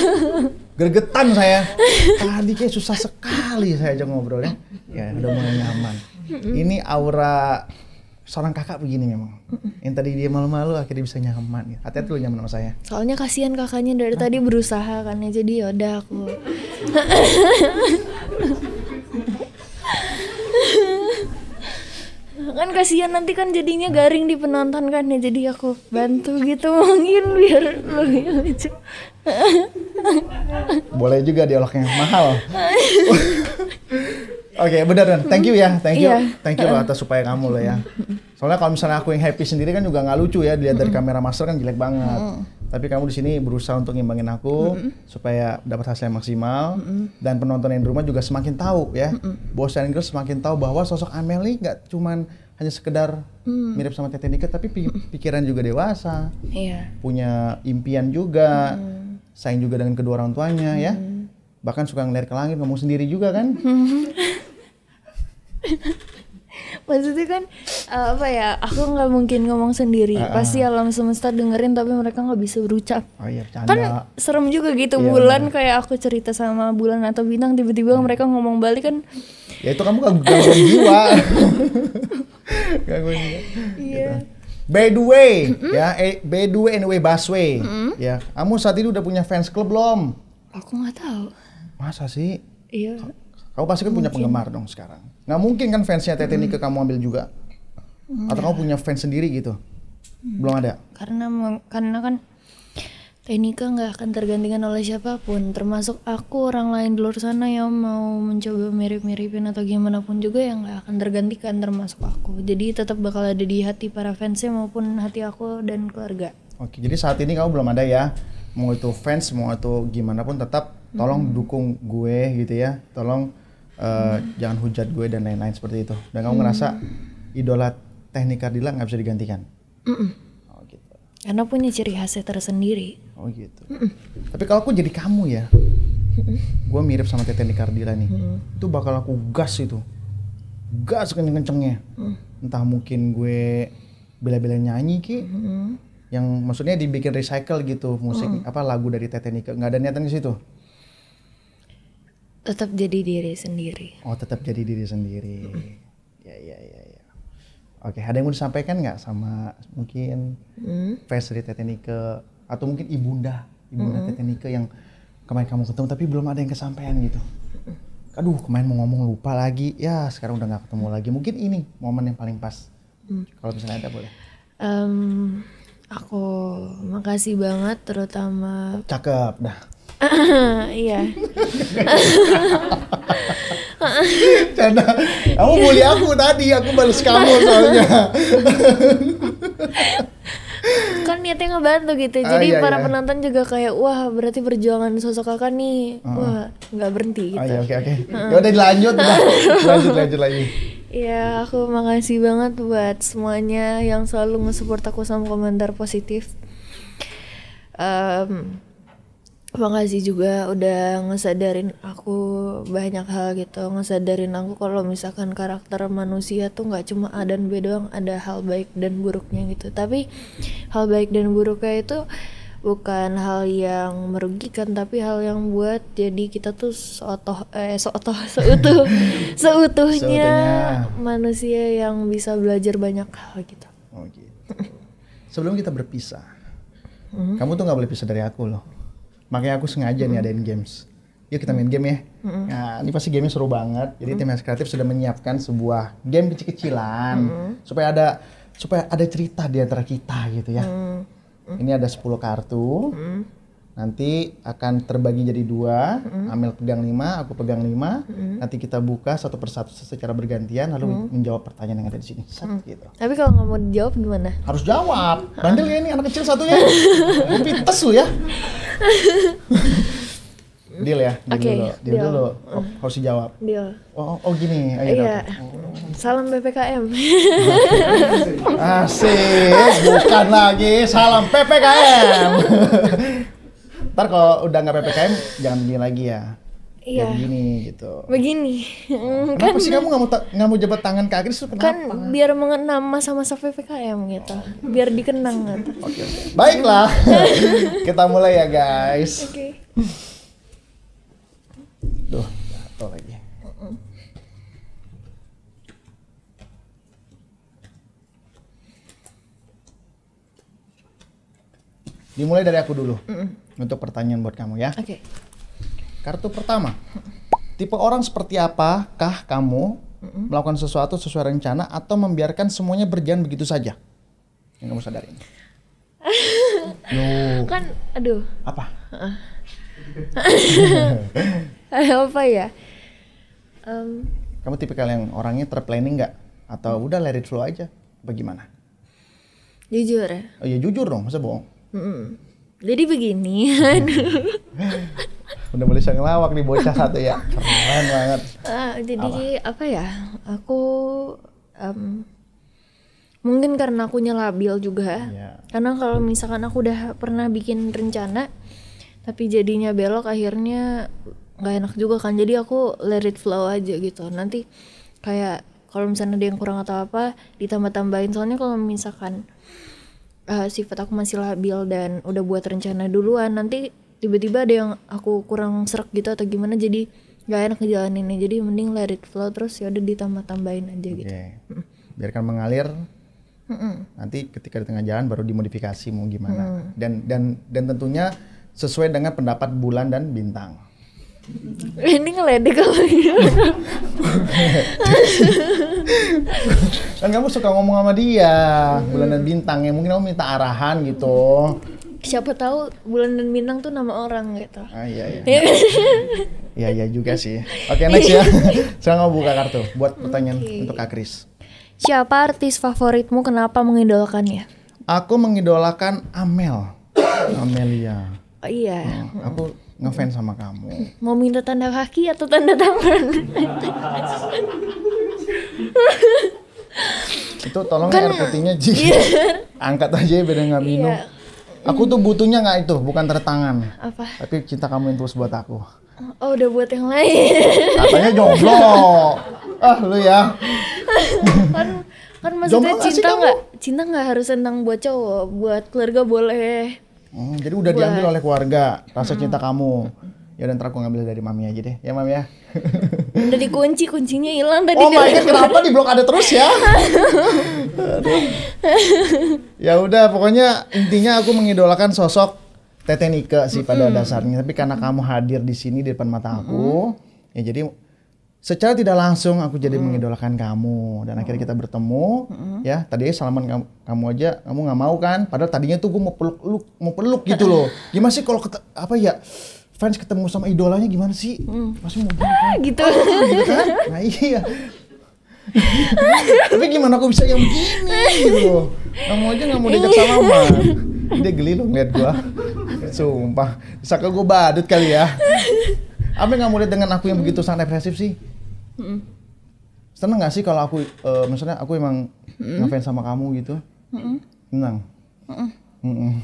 Gergetan saya.
Tadi kayak susah sekali
saya aja ngobrolnya. Ya, udah mulai nyaman. Ini aura seorang kakak begini memang. Yang tadi dia malu-malu akhirnya bisa nyaman. Ya. Hati-hati lu nyaman sama saya.
Soalnya kasihan kakaknya dari tadi berusaha kan ya, jadi yaudah aku. kan kasihan nanti kan jadinya garing di penonton kan ya jadi aku bantu gitu mungkin biar lebih lucu
boleh juga dialognya mahal. Oke, okay, benar kan? Thank you ya, thank you, iya. thank you loh atas supaya kamu loh ya. Soalnya kalau misalnya aku yang happy sendiri kan juga nggak lucu ya dilihat dari kamera master kan jelek banget. Tapi kamu di sini berusaha untuk ngimbangin aku supaya dapat hasil yang maksimal dan penonton yang di rumah juga semakin tahu ya. Bos dan Girls semakin tahu bahwa sosok Amelie nggak cuman hanya sekedar mm. mirip sama Tete Nika tapi pikiran juga dewasa. Iya. Punya impian juga sayang juga dengan kedua orang tuanya hmm. ya bahkan suka ngeliat ke langit ngomong sendiri juga kan
maksudnya kan eh, apa ya aku nggak mungkin ngomong sendiri uh, uh. pasti alam semesta dengerin tapi mereka nggak bisa berucap oh, iya, kan serem juga gitu iya, bulan bener. kayak aku cerita sama bulan atau bintang tiba-tiba hmm. mereka ngomong balik kan
ya itu kamu gangguan jiwa gangguan jiwa iya gitu. By the way, mm -hmm. ya, eh, by the way anyway busway, mm -hmm. ya. Kamu saat ini udah punya fans club belum?
Aku nggak tahu. Masa sih? Iya.
Kamu pasti kan punya penggemar dong sekarang. Nggak mungkin kan fansnya Tete mm. ke kamu ambil juga? Atau kamu punya fans sendiri gitu? Mm. Belum ada?
Karena karena kan Enika nggak akan tergantikan oleh siapapun, termasuk aku orang lain di luar sana yang mau mencoba mirip-miripin atau gimana pun juga yang nggak akan tergantikan termasuk aku. Jadi tetap bakal ada di hati para fansnya maupun hati aku dan keluarga.
Oke, jadi saat ini kamu belum ada ya, mau itu fans, mau itu gimana pun tetap tolong hmm. dukung gue gitu ya, tolong uh, hmm. jangan hujat gue dan lain-lain seperti itu. Dan kamu hmm. ngerasa idola teknik Ardila nggak bisa digantikan?
Mm Karena punya ciri khasnya tersendiri.
Oh gitu. Mm -mm. Tapi kalau aku jadi kamu ya, gue mirip sama Tete Kardila nih. Mm Itu bakal aku gas itu, gas kenceng-kencengnya. Mm. Entah mungkin gue bela-bela nyanyi ki, mm yang maksudnya dibikin recycle gitu musik mm. apa lagu dari Teteh Nika. Nggak ada niatan ke situ?
Tetap jadi diri sendiri.
Oh tetap jadi diri sendiri. Mm. Ya ya ya ya. Oke, ada yang mau disampaikan nggak sama mungkin hmm? fans dari Tetenike? Nika? atau mungkin ibunda ibunda mm -hmm. Tete yang kemarin kamu ketemu tapi belum ada yang kesampaian gitu aduh kemarin mau ngomong lupa lagi ya sekarang udah nggak ketemu lagi mungkin ini momen yang paling pas mm. kalau misalnya ada boleh
um, aku makasih banget terutama
cakep dah
iya Canda, kamu bully aku tadi, aku balas kamu soalnya. kan niatnya ngebantu gitu ah, jadi uh, iya, para iya. penonton juga kayak wah berarti perjuangan sosok kakak nih uh. wah nggak berhenti gitu ah, iya, oke oke yaudah dilanjut lanjut lanjut lagi Ya, aku makasih banget buat semuanya yang selalu nge-support aku sama komentar positif. Um, makasih juga udah ngesadarin aku banyak hal gitu ngesadarin aku kalau misalkan karakter manusia tuh nggak cuma A dan B doang ada hal baik dan buruknya gitu tapi hal baik dan buruknya itu bukan hal yang merugikan tapi hal yang buat jadi kita tuh seotoh eh seotoh seutuh seutuhnya, manusia yang bisa belajar banyak hal gitu.
Oh gitu. Sebelum kita berpisah, -hmm. kamu tuh nggak boleh pisah dari aku loh Makanya aku sengaja mm. nih hmm. adain games. Yuk kita main game ya. Mm. Nah, ini pasti gamenya seru banget. Jadi mm. tim Has Kreatif sudah menyiapkan sebuah game kecil-kecilan mm. supaya ada supaya ada cerita di antara kita gitu ya. Mm. Ini ada 10 kartu. Mm nanti akan terbagi jadi dua, mm Amel pegang lima, aku pegang lima. mm Nanti kita buka satu persatu secara bergantian, lalu mm menjawab pertanyaan yang ada di sini. Set, mm gitu.
Tapi kalau nggak mau dijawab gimana?
Harus jawab. Bandel ya
ini anak kecil satunya. ya. pintes
lu ya. deal ya, deal okay, dulu, deal, deal. dulu. Mm. Oh, harus dijawab. Deal. Oh, oh gini, oh, Iya.
Oh. Salam PPKM.
Asik, bukan lagi salam PPKM. Ntar kalau udah nggak ppkm jangan begini lagi ya. Iya. Begini gitu.
Begini. kenapa kan, sih kamu nggak
mau nggak mau jabat tangan Kak Agnes kan kenapa? Kan
biar mengenang masa-masa ppkm gitu, biar dikenang gitu. Oke.
Okay, okay. Baiklah, kita mulai ya guys.
Oke. Okay. Duh, jatuh lagi.
Dimulai dari aku dulu. Mm -mm untuk pertanyaan buat kamu ya. Oke. Okay. Kartu pertama. Tipe orang seperti apakah kamu mm-hmm. melakukan sesuatu sesuai rencana atau membiarkan semuanya berjalan begitu saja? Yang kamu sadari. no. Kan aduh.
Apa? apa ya? Um,
kamu tipe yang orangnya terplanning nggak? Atau udah lari it flow aja? Bagaimana? Jujur ya? Oh ya jujur dong, masa bohong?
Mm -mm. Jadi begini.
Udah mulai bisa ngelawak nih bocah satu ya. Keren banget.
Uh, jadi apa? apa ya? Aku um, mungkin karena aku nyelabil juga. Yeah. Karena kalau misalkan aku udah pernah bikin rencana tapi jadinya belok akhirnya nggak enak juga kan. Jadi aku let it flow aja gitu. Nanti kayak kalau misalnya ada yang kurang atau apa ditambah-tambahin soalnya kalau misalkan uh, sifat aku masih labil dan udah buat rencana duluan nanti tiba-tiba ada yang aku kurang serak gitu atau gimana jadi gak enak ngejalaninnya jadi mending let it flow terus ya udah ditambah tambahin aja gitu
okay. biarkan mengalir Mm-mm. nanti ketika di tengah jalan baru dimodifikasi mau gimana mm. dan dan dan tentunya sesuai dengan pendapat bulan dan bintang
ini ngeledek kalau gitu
kan kamu suka ngomong sama dia hmm. dan bintang ya mungkin kamu minta arahan gitu
siapa tahu bulan dan bintang tuh nama orang gitu.
Ah iya iya. iya iya, iya juga sih. Oke okay, next ya. Saya mau buka kartu buat pertanyaan okay. untuk Kak Kris.
Siapa artis favoritmu kenapa mengidolakannya?
Aku mengidolakan Amel. Amelia.
Oh iya. Hmm, aku
ngefans sama kamu.
Mau minta tanda kaki atau tanda tangan?
itu tolong kan, air putihnya Ji. Iya. Angkat aja ya biar nggak minum. Iya. Aku tuh butuhnya nggak itu, bukan tertangan. Apa? Tapi cinta kamu yang terus buat aku.
Oh, oh, udah buat yang lain. Katanya jomblo.
ah, lu ya.
kan kan maksudnya cinta nggak cinta nggak harus tentang buat cowok, buat keluarga boleh
Hmm, jadi udah Buat. diambil oleh keluarga rasa hmm. cinta kamu. Ya dan aku ngambil dari mami aja deh. Ya mami ya.
udah dikunci, kuncinya hilang tadi. Oh my god, kenapa di blok ada terus ya?
ya udah, pokoknya intinya aku mengidolakan sosok Tete Nike sih mm -hmm. dasarnya. Tapi karena kamu hadir di sini di depan mata aku, mm -hmm. ya jadi secara tidak langsung aku jadi mm. mengidolakan kamu dan mm. akhirnya hmm. kita bertemu mm. ya tadi salaman kamu, kamu aja kamu nggak mau kan padahal tadinya tuh gue mau peluk lu mau peluk gitu loh gimana sih kalau apa ya fans ketemu sama idolanya gimana sih mm. masih mau kan? ah, gitu. Oh, gitu kan nah iya tapi gimana aku bisa yang begini gitu loh kamu aja nggak mau diajak salaman dia geli loh ngeliat gua sumpah bisa gue badut kali ya apa yang nggak lihat dengan aku yang begitu sangat depresif sih? Mm. Seneng gak sih kalau aku, uh, eh, misalnya aku emang mm. ngefans sama kamu gitu? Mm Mm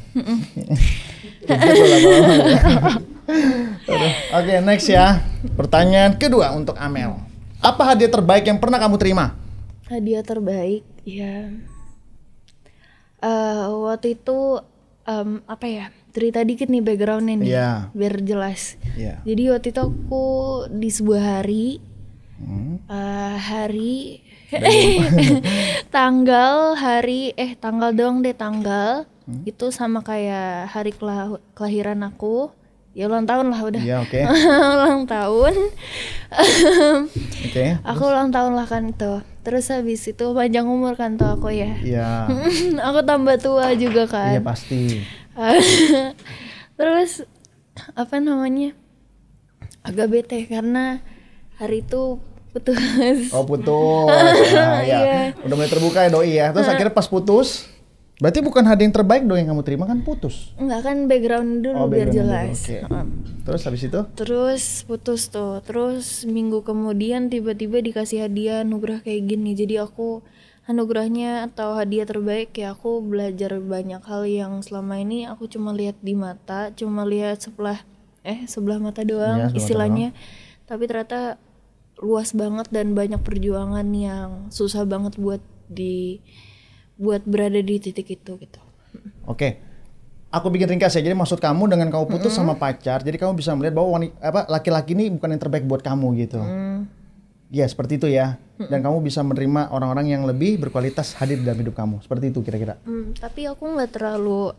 Oke, next ya. Pertanyaan kedua untuk Amel. Apa hadiah terbaik yang pernah kamu terima?
Hadiah terbaik, ya. Uh, waktu itu um, apa ya? cerita dikit kan nih backgroundnya nih yeah. biar jelas. Yeah. Jadi waktu itu aku di sebuah hari hmm. uh, hari tanggal hari eh tanggal doang deh tanggal hmm? itu sama kayak hari kelahiran aku ya ulang tahun lah udah yeah, okay. ulang tahun okay, aku ulang tahun lah kan tuh terus habis itu panjang umur kan tuh aku ya, ya. aku tambah tua juga iya, kan ya
pasti
terus apa namanya agak bete karena hari itu putus oh
putus nah, ya yeah. udah mulai terbuka ya doi ya terus ah. akhirnya pas putus berarti bukan hadiah yang terbaik dong yang kamu terima kan putus
enggak kan background dulu oh, background biar jelas dulu. Okay. Ah. terus habis itu terus putus tuh terus minggu kemudian tiba-tiba dikasih hadiah nubrah kayak gini jadi aku anugerahnya atau hadiah terbaik ya aku belajar banyak hal yang selama ini aku cuma lihat di mata cuma lihat sebelah eh sebelah mata doang ya, istilahnya doang. tapi ternyata luas banget dan banyak perjuangan yang susah banget buat di buat berada di titik itu gitu
oke okay aku bikin ringkas ya. Jadi maksud kamu dengan kamu putus mm -hmm. sama pacar, jadi kamu bisa melihat bahwa wanita, apa laki-laki ini bukan yang terbaik buat kamu gitu. Mm ya seperti itu ya dan kamu bisa menerima orang-orang yang lebih berkualitas hadir dalam hidup kamu seperti itu kira-kira
hmm, tapi aku nggak terlalu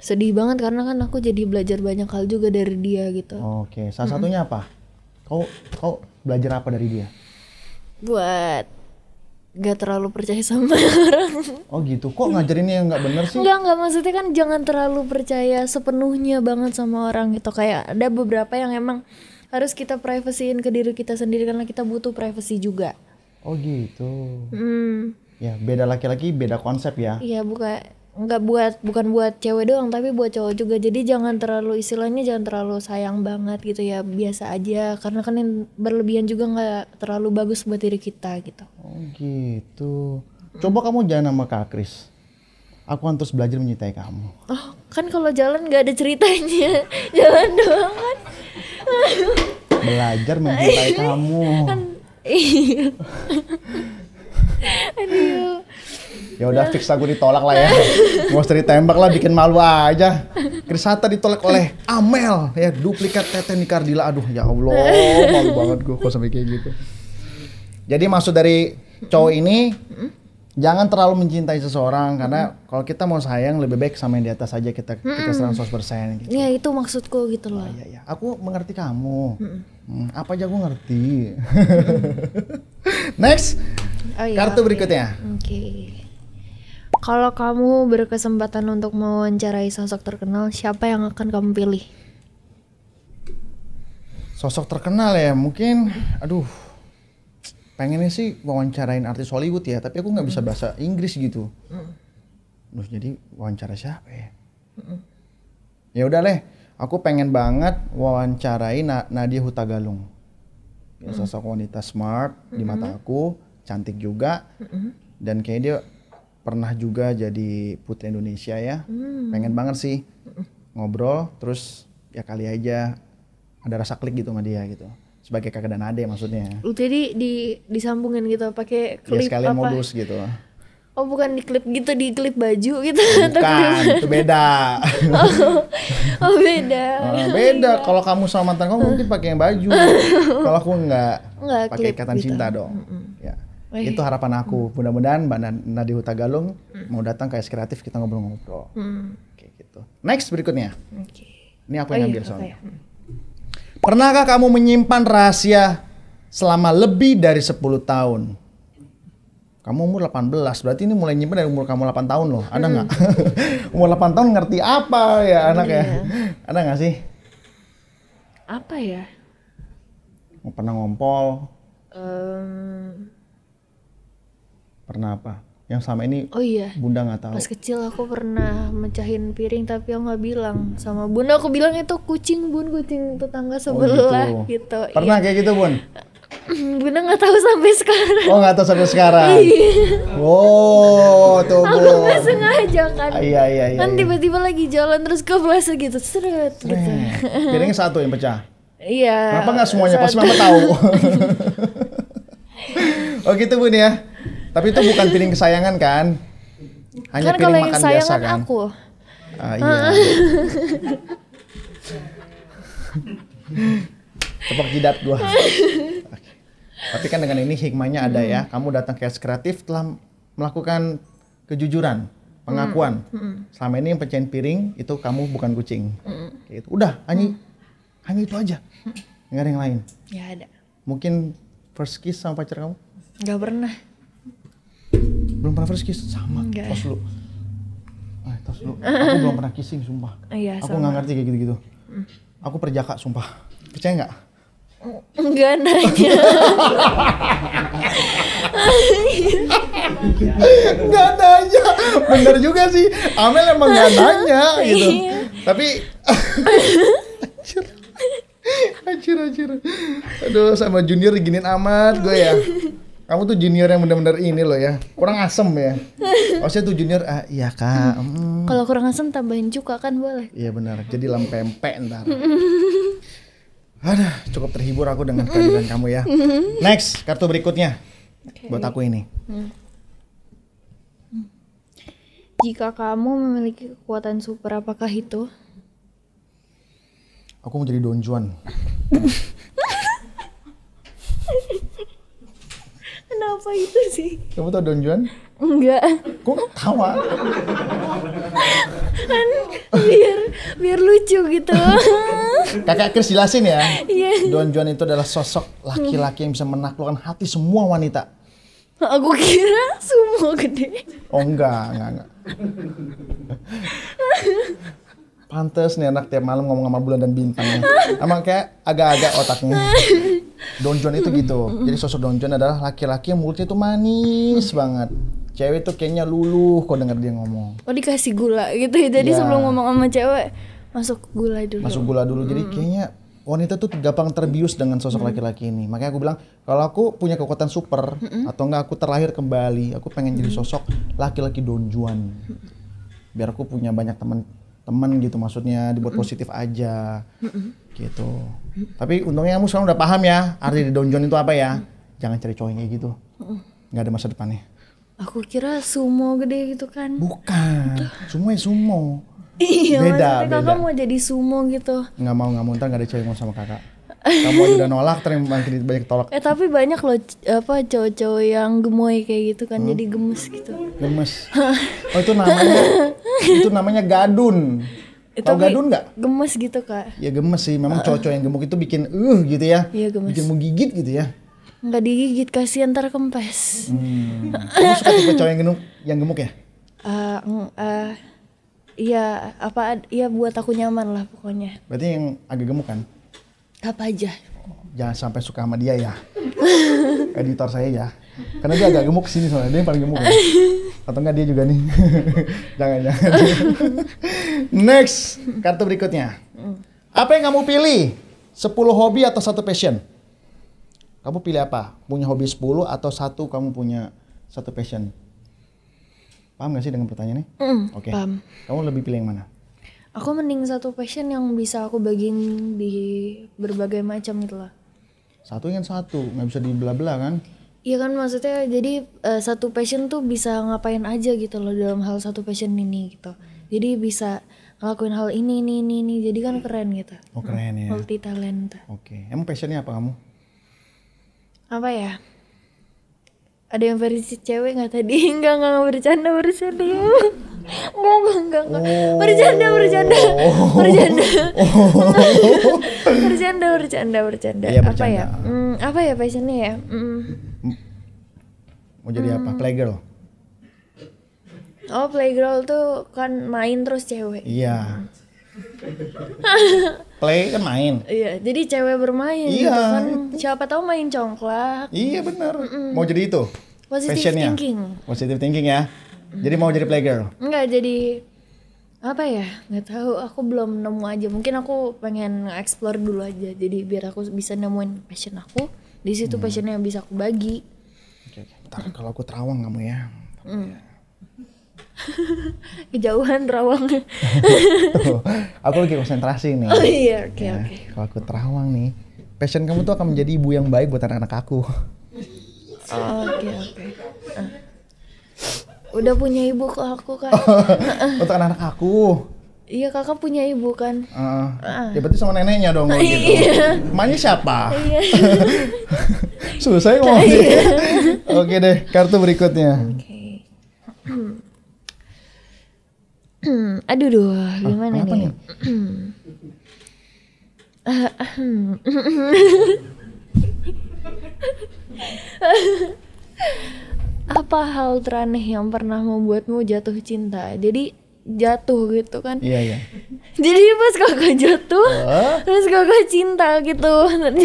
sedih banget karena kan aku jadi belajar banyak hal juga dari dia gitu
oke okay. salah satunya apa kau kau belajar apa dari dia
buat gak terlalu percaya sama orang
oh gitu kok ngajarinnya yang nggak bener sih nggak
nggak maksudnya kan jangan terlalu percaya sepenuhnya banget sama orang gitu kayak ada beberapa yang emang harus kita privasiin ke diri kita sendiri karena kita butuh privasi juga
oh gitu
hmm.
ya beda laki-laki beda konsep ya
iya buka nggak buat bukan buat cewek doang tapi buat cowok juga jadi jangan terlalu istilahnya jangan terlalu sayang banget gitu ya biasa aja karena kan yang berlebihan juga nggak terlalu bagus buat diri kita gitu
oh gitu coba kamu jangan sama kak Kris aku akan terus belajar mencintai kamu.
Oh, kan kalau jalan nggak ada ceritanya, jalan doang kan.
belajar mencintai kamu.
Kan, iya. Aduh.
Ya udah fix aku ditolak lah ya. Mau cerita tembak lah bikin malu aja. Krisata ditolak oleh Amel ya duplikat Tete Nikardila. Aduh ya Allah, malu banget gue kok sampai kayak gitu. Jadi maksud dari cowok ini jangan terlalu mencintai seseorang karena kalau kita mau sayang lebih baik sama yang di atas aja kita mm kita serang 100% persen gitu.
Iya itu maksudku gitu loh. Oh, iya
Aku mengerti kamu. Mm -mm. Apa aja aku ngerti. Next.
Oh, iya, Kartu okay. berikutnya. Oke. Okay. Kalau kamu berkesempatan untuk mewawancarai sosok terkenal, siapa yang akan kamu pilih?
Sosok terkenal ya, mungkin aduh pengennya sih wawancarain artis Hollywood ya tapi aku nggak bisa bahasa Inggris gitu
mm.
jadi wawancara siapa ya ya udah deh aku pengen banget wawancarain Nadia Hutagalung ya, sosok wanita smart di mata aku cantik juga dan kayak dia pernah juga jadi putri Indonesia ya mm. pengen banget sih ngobrol terus ya kali aja ada rasa klik gitu sama dia gitu sebagai kakak dan adik maksudnya.
Jadi di disambungin gitu pakai iya, klip ya, sekalian apa? modus gitu. Oh bukan di klip gitu di klip baju gitu Bukan,
itu beda. oh,
oh beda. Oh, beda. beda.
Kalau kamu sama mantan kamu mungkin pakai yang baju. Kalau aku enggak,
enggak pakai ikatan gitu. cinta dong. Mm -hmm. Ya. Wih. Itu harapan aku. Mm.
Mudah-mudahan Mbak Nadi Galung mm. mau datang ke Es Kreatif kita ngobrol-ngobrol.
Mm. Oke,
gitu. Next berikutnya. Okay. Ini aku yang oh, iya, soalnya. Okay. Ya? Mm. Pernahkah kamu menyimpan rahasia selama lebih dari 10 tahun? Kamu umur 18, berarti ini mulai nyimpan dari umur kamu 8 tahun loh. Ada hmm. nggak? Hmm. umur 8 tahun ngerti apa ya iya, anak ya? Iya. Ada nggak sih? Apa ya? Pernah ngompol?
Um...
Pernah apa? yang sama ini oh iya bunda nggak tahu pas
kecil aku pernah mecahin piring tapi aku nggak bilang sama bunda aku bilang itu kucing bun kucing tetangga sebelah oh, gitu. gitu pernah iya. kayak gitu bun bunda nggak tahu sampai sekarang oh nggak tahu sampai sekarang iya. oh tuh bun aku nggak sengaja kan ah, iya, iya, iya, kan iya. tiba-tiba lagi jalan terus ke kebelasan gitu seret gitu piringnya
satu yang pecah
iya kenapa nggak semuanya satu. pas mama tahu
oh gitu bun ya tapi itu bukan piring kesayangan kan? Hanya kan piring makan biasa kan? aku. Ah, ah, iya. Tepuk jidat gua. Tapi kan dengan ini hikmahnya ada ya. Hmm. Kamu datang ke kreatif telah melakukan kejujuran, hmm. pengakuan. Hmm. Selama ini yang pecahin piring itu kamu bukan kucing. Gitu. Udah, hanya hanya itu aja. Enggak ada yang lain. Ya ada. Mungkin first kiss sama pacar
kamu? Enggak pernah
belum pernah first kiss sama Enggak. tos lu ah tos lu aku belum pernah kissing sumpah iya, aku nggak ngerti kayak gitu gitu aku perjaka sumpah percaya nggak
Enggak nanya.
Enggak nanya. Bener juga sih. Amel emang enggak nanya gitu. Iya. Tapi Anjir, anjir. Aduh, sama junior diginin amat gue ya kamu tuh junior yang bener-bener ini loh ya kurang asem ya maksudnya tuh junior ah iya kak hmm. hmm.
kalau kurang asem tambahin juga kan boleh
iya benar jadi lempempe ntar ada cukup terhibur aku dengan hmm. kehadiran kamu ya hmm. next kartu berikutnya
okay. buat aku ini hmm. jika kamu memiliki kekuatan super apakah itu
aku mau jadi donjuan.
kenapa itu sih?
Kamu tau Don Juan?
Enggak. Kok tawa? kan biar biar lucu gitu.
Kakak Kris jelasin ya. Iya. Don Juan itu adalah sosok laki-laki yang bisa menaklukkan hati semua wanita.
Aku kira semua gede.
Oh enggak, enggak, enggak pantes nih anak tiap malam ngomong sama bulan dan bintang. Ya. Emang kayak agak-agak otaknya. Don itu gitu. Jadi sosok Don adalah laki-laki yang mulutnya tuh manis banget. Cewek tuh kayaknya luluh kok denger dia ngomong.
Oh dikasih gula gitu. Ya. Jadi ya. sebelum ngomong sama cewek masuk gula dulu. Masuk
gula dulu. Jadi hmm. kayaknya wanita tuh gampang terbius dengan sosok hmm. laki-laki ini. Makanya aku bilang kalau aku punya kekuatan super hmm. atau enggak aku terlahir kembali, aku pengen jadi sosok laki-laki donjuan. Biar aku punya banyak teman temen gitu maksudnya dibuat mm -mm. positif aja mm -mm. gitu tapi untungnya kamu sekarang udah paham ya arti di donjon itu apa ya mm jangan cari cowok kayak gitu nggak ada masa depannya
aku kira sumo gede gitu kan
bukan sumo ya sumo
iya beda, maksudnya beda. kakak mau jadi sumo gitu
nggak mau nggak mau ntar nggak ada cowok sama kakak kamu aja udah nolak terima banyak tolak
eh tapi banyak loh apa cowok-cowok yang gemoy kayak gitu kan hmm? jadi gemes gitu gemes
oh itu namanya itu namanya gadun
itu eh, Tau gadun nggak? Gemes gitu kak.
Ya gemes sih. Memang uh. cowok-cowok yang gemuk itu bikin uh gitu ya. Iya gemes. Bikin mau gigit gitu ya.
Nggak digigit kasih ntar kempes.
Hmm. Kamu suka tipe cowok yang gemuk, yang gemuk ya?
Uh, uh, iya apa? Iya buat aku nyaman lah pokoknya.
Berarti yang agak gemuk kan? Apa aja? Jangan sampai suka sama dia ya. Editor saya ya. Karena dia agak gemuk sini soalnya dia yang paling gemuk. Ya. Atau enggak dia juga nih. jangan jangan. Next, kartu berikutnya. Apa yang kamu pilih? 10 hobi atau satu passion? Kamu pilih apa? Punya hobi 10 atau satu kamu punya satu passion? Paham gak sih dengan pertanyaannya? Mm, Oke. Okay. Kamu lebih pilih yang mana?
aku mending satu passion yang bisa aku bagiin di berbagai macam gitu lah
satu ingin satu nggak bisa dibelah-belah kan
Iya kan maksudnya jadi uh, satu passion tuh bisa ngapain aja gitu loh dalam hal satu passion ini gitu. Jadi bisa ngelakuin hal ini ini ini ini jadi kan keren gitu.
Oh keren ya. Multi
talenta.
Oke. Okay. Emang passionnya apa kamu?
Apa ya? Ada yang versi cewek nggak tadi? nggak nggak bercanda bercanda ya enggak enggak enggak bercanda bercanda oh. bercanda bercanda bercanda bercanda iya, apa ya hmm, apa ya passionnya ya hmm.
mau jadi apa hmm. playgirl
oh playgirl tuh kan main terus cewek
iya Play kan main.
Iya, jadi cewek bermain gitu iya, kan. Siapa tahu main congklak. Iya benar. Mm -mm. Mau jadi itu. Positive thinking.
Positive thinking ya. Jadi mau jadi playgirl?
Enggak, jadi apa ya nggak tahu aku belum nemu aja mungkin aku pengen explore dulu aja jadi biar aku bisa nemuin passion aku di situ hmm. passionnya yang bisa aku bagi
okay, okay. Ntar, kalau aku terawang kamu ya
hmm. kejauhan terawang
oh, aku lagi konsentrasi nih oh iya oke okay, ya, oke okay. kalau aku terawang nih passion kamu tuh akan menjadi ibu yang baik buat anak-anak aku oke oke okay,
okay. Uh. Udah punya ibu kok aku kan.
Untuk anak-anak aku.
Iya kakak punya ibu kan.
Uh, uh. Ya berarti sama neneknya dong gitu. Iya. Emaknya siapa? Iya. Susah ya ngomong. Iya. Oke deh, kartu berikutnya.
Okay. Aduh duh, gimana ah, nih? nih? apa hal teraneh yang pernah membuatmu jatuh cinta jadi jatuh gitu kan iya iya jadi pas kakak jatuh oh. terus kakak cinta gitu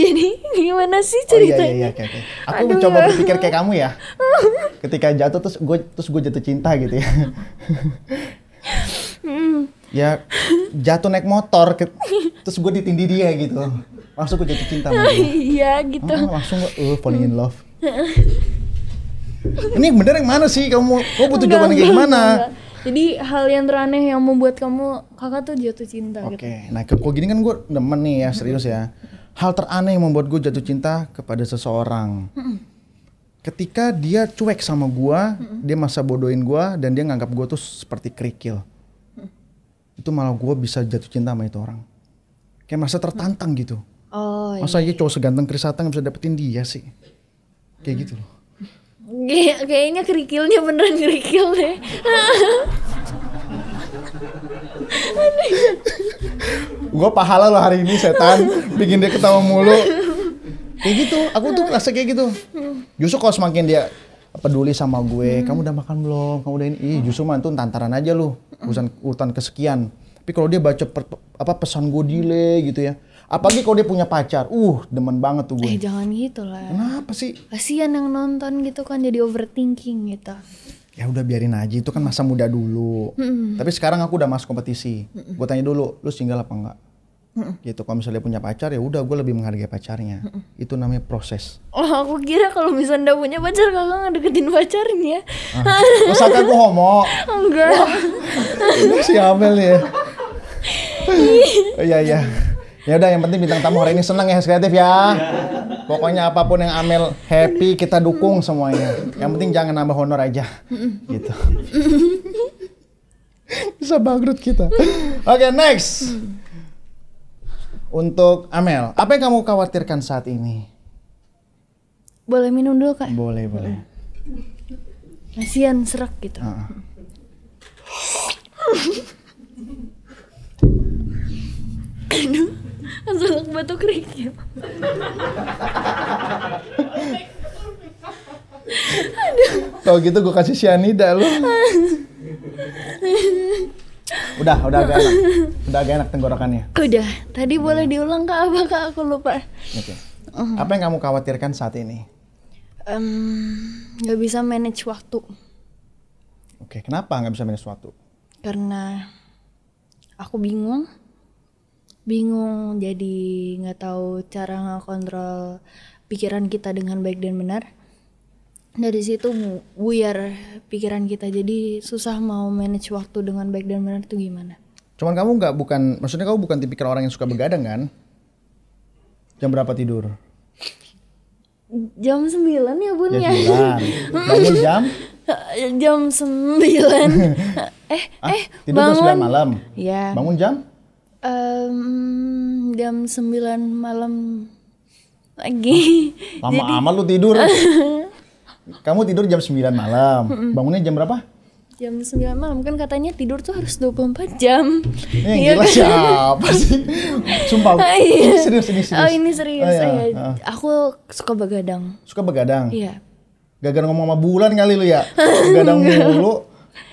jadi gimana sih ceritanya
oh, iya, iya, okay, iya, okay. aku Aduh, mencoba berpikir kayak kamu ya ketika jatuh terus gue terus gue jatuh cinta gitu ya hmm. ya jatuh naik motor ke, terus gue ditindih dia gitu langsung gue jatuh cinta
iya gitu oh,
langsung gue uh, falling in love ini bener yang mana sih kamu Kok butuh jawaban kayak gimana
jadi hal yang teraneh yang membuat kamu kakak tuh jatuh cinta gitu. oke okay.
gitu. nah kok gini kan gue demen nih ya serius ya hal teraneh yang membuat gue jatuh cinta kepada seseorang ketika dia cuek sama gue dia masa bodohin gue dan dia nganggap gue tuh seperti kerikil
mm.
itu malah gue bisa jatuh cinta sama itu orang kayak masa tertantang gitu
oh, masa
iya. aja iya cowok seganteng Chris bisa dapetin dia sih kayak gitu loh
kayaknya kerikilnya beneran kerikil deh
gue pahala lo hari ini setan bikin dia ketawa mulu kayak gitu aku tuh rasa kayak gitu justru kalau semakin dia peduli sama gue hmm. kamu udah makan belum kamu udah ini Ih, justru mantu tantaran aja lu urusan urutan kesekian tapi kalau dia baca per, apa pesan gue delay gitu ya Apalagi kalau dia punya pacar. Uh, demen banget tuh gue. Eh,
jangan gitu lah. Kenapa sih? Kasian yang nonton gitu kan jadi overthinking gitu.
Ya udah biarin aja, itu kan masa muda dulu. Mm -mm. Tapi sekarang aku udah masuk kompetisi. Mm -mm. Gue tanya dulu, lu single apa enggak? Mm-mm. gitu kalau misalnya punya pacar ya udah gue lebih menghargai pacarnya Mm-mm. itu namanya proses
oh aku kira kalau misalnya udah punya pacar kakak ngedeketin pacarnya ah, masa kan gue homo enggak
ini si Amel ya
oh,
iya iya Ya udah yang penting bintang tamu hari ini seneng ya kreatif ya. Pokoknya apapun yang Amel happy kita dukung semuanya. Yang penting jangan nambah honor aja. Gitu. Bisa bangkrut kita. Oke, okay, next. Untuk Amel, apa yang kamu khawatirkan saat ini?
Boleh minum dulu, Kak? Boleh, boleh. Kasihan serak gitu. Uh. Aduh. Keselak batu kerikil
Kalau gitu gue kasih cyanida lu. udah, udah agak enak. Udah agak enak tenggorokannya.
Udah. Tadi hmm. boleh diulang kak apa kak? Aku lupa. Oke. Okay. Apa
yang kamu khawatirkan saat ini?
Um, gak bisa manage waktu.
Oke, okay, kenapa nggak bisa manage waktu?
Karena aku bingung bingung jadi nggak tahu cara ngontrol pikiran kita dengan baik dan benar dari situ buyar pikiran kita jadi susah mau manage waktu dengan baik dan benar itu gimana
cuman kamu nggak bukan maksudnya kamu bukan tipikal orang yang suka begadang kan jam berapa tidur
jam sembilan ya bun ya. jam jam 9 eh ah, eh tidur iya. bangun. jam 9 malam ya bangun jam Um, jam 9 malam lagi. Lama Jadi... amat lu tidur.
Kamu tidur jam 9 malam. Bangunnya jam berapa?
Jam 9 malam kan katanya tidur tuh harus 24 jam. Eh, ini ya, gila kan? siapa
sih? Sumpah. Ay, ah, iya. serius ini serius. Oh, ini serius. Oh, iya. Oh, iya. Ah.
Aku suka begadang.
Suka begadang? Iya. Gagal ngomong sama bulan kali lu ya. Begadang mulu.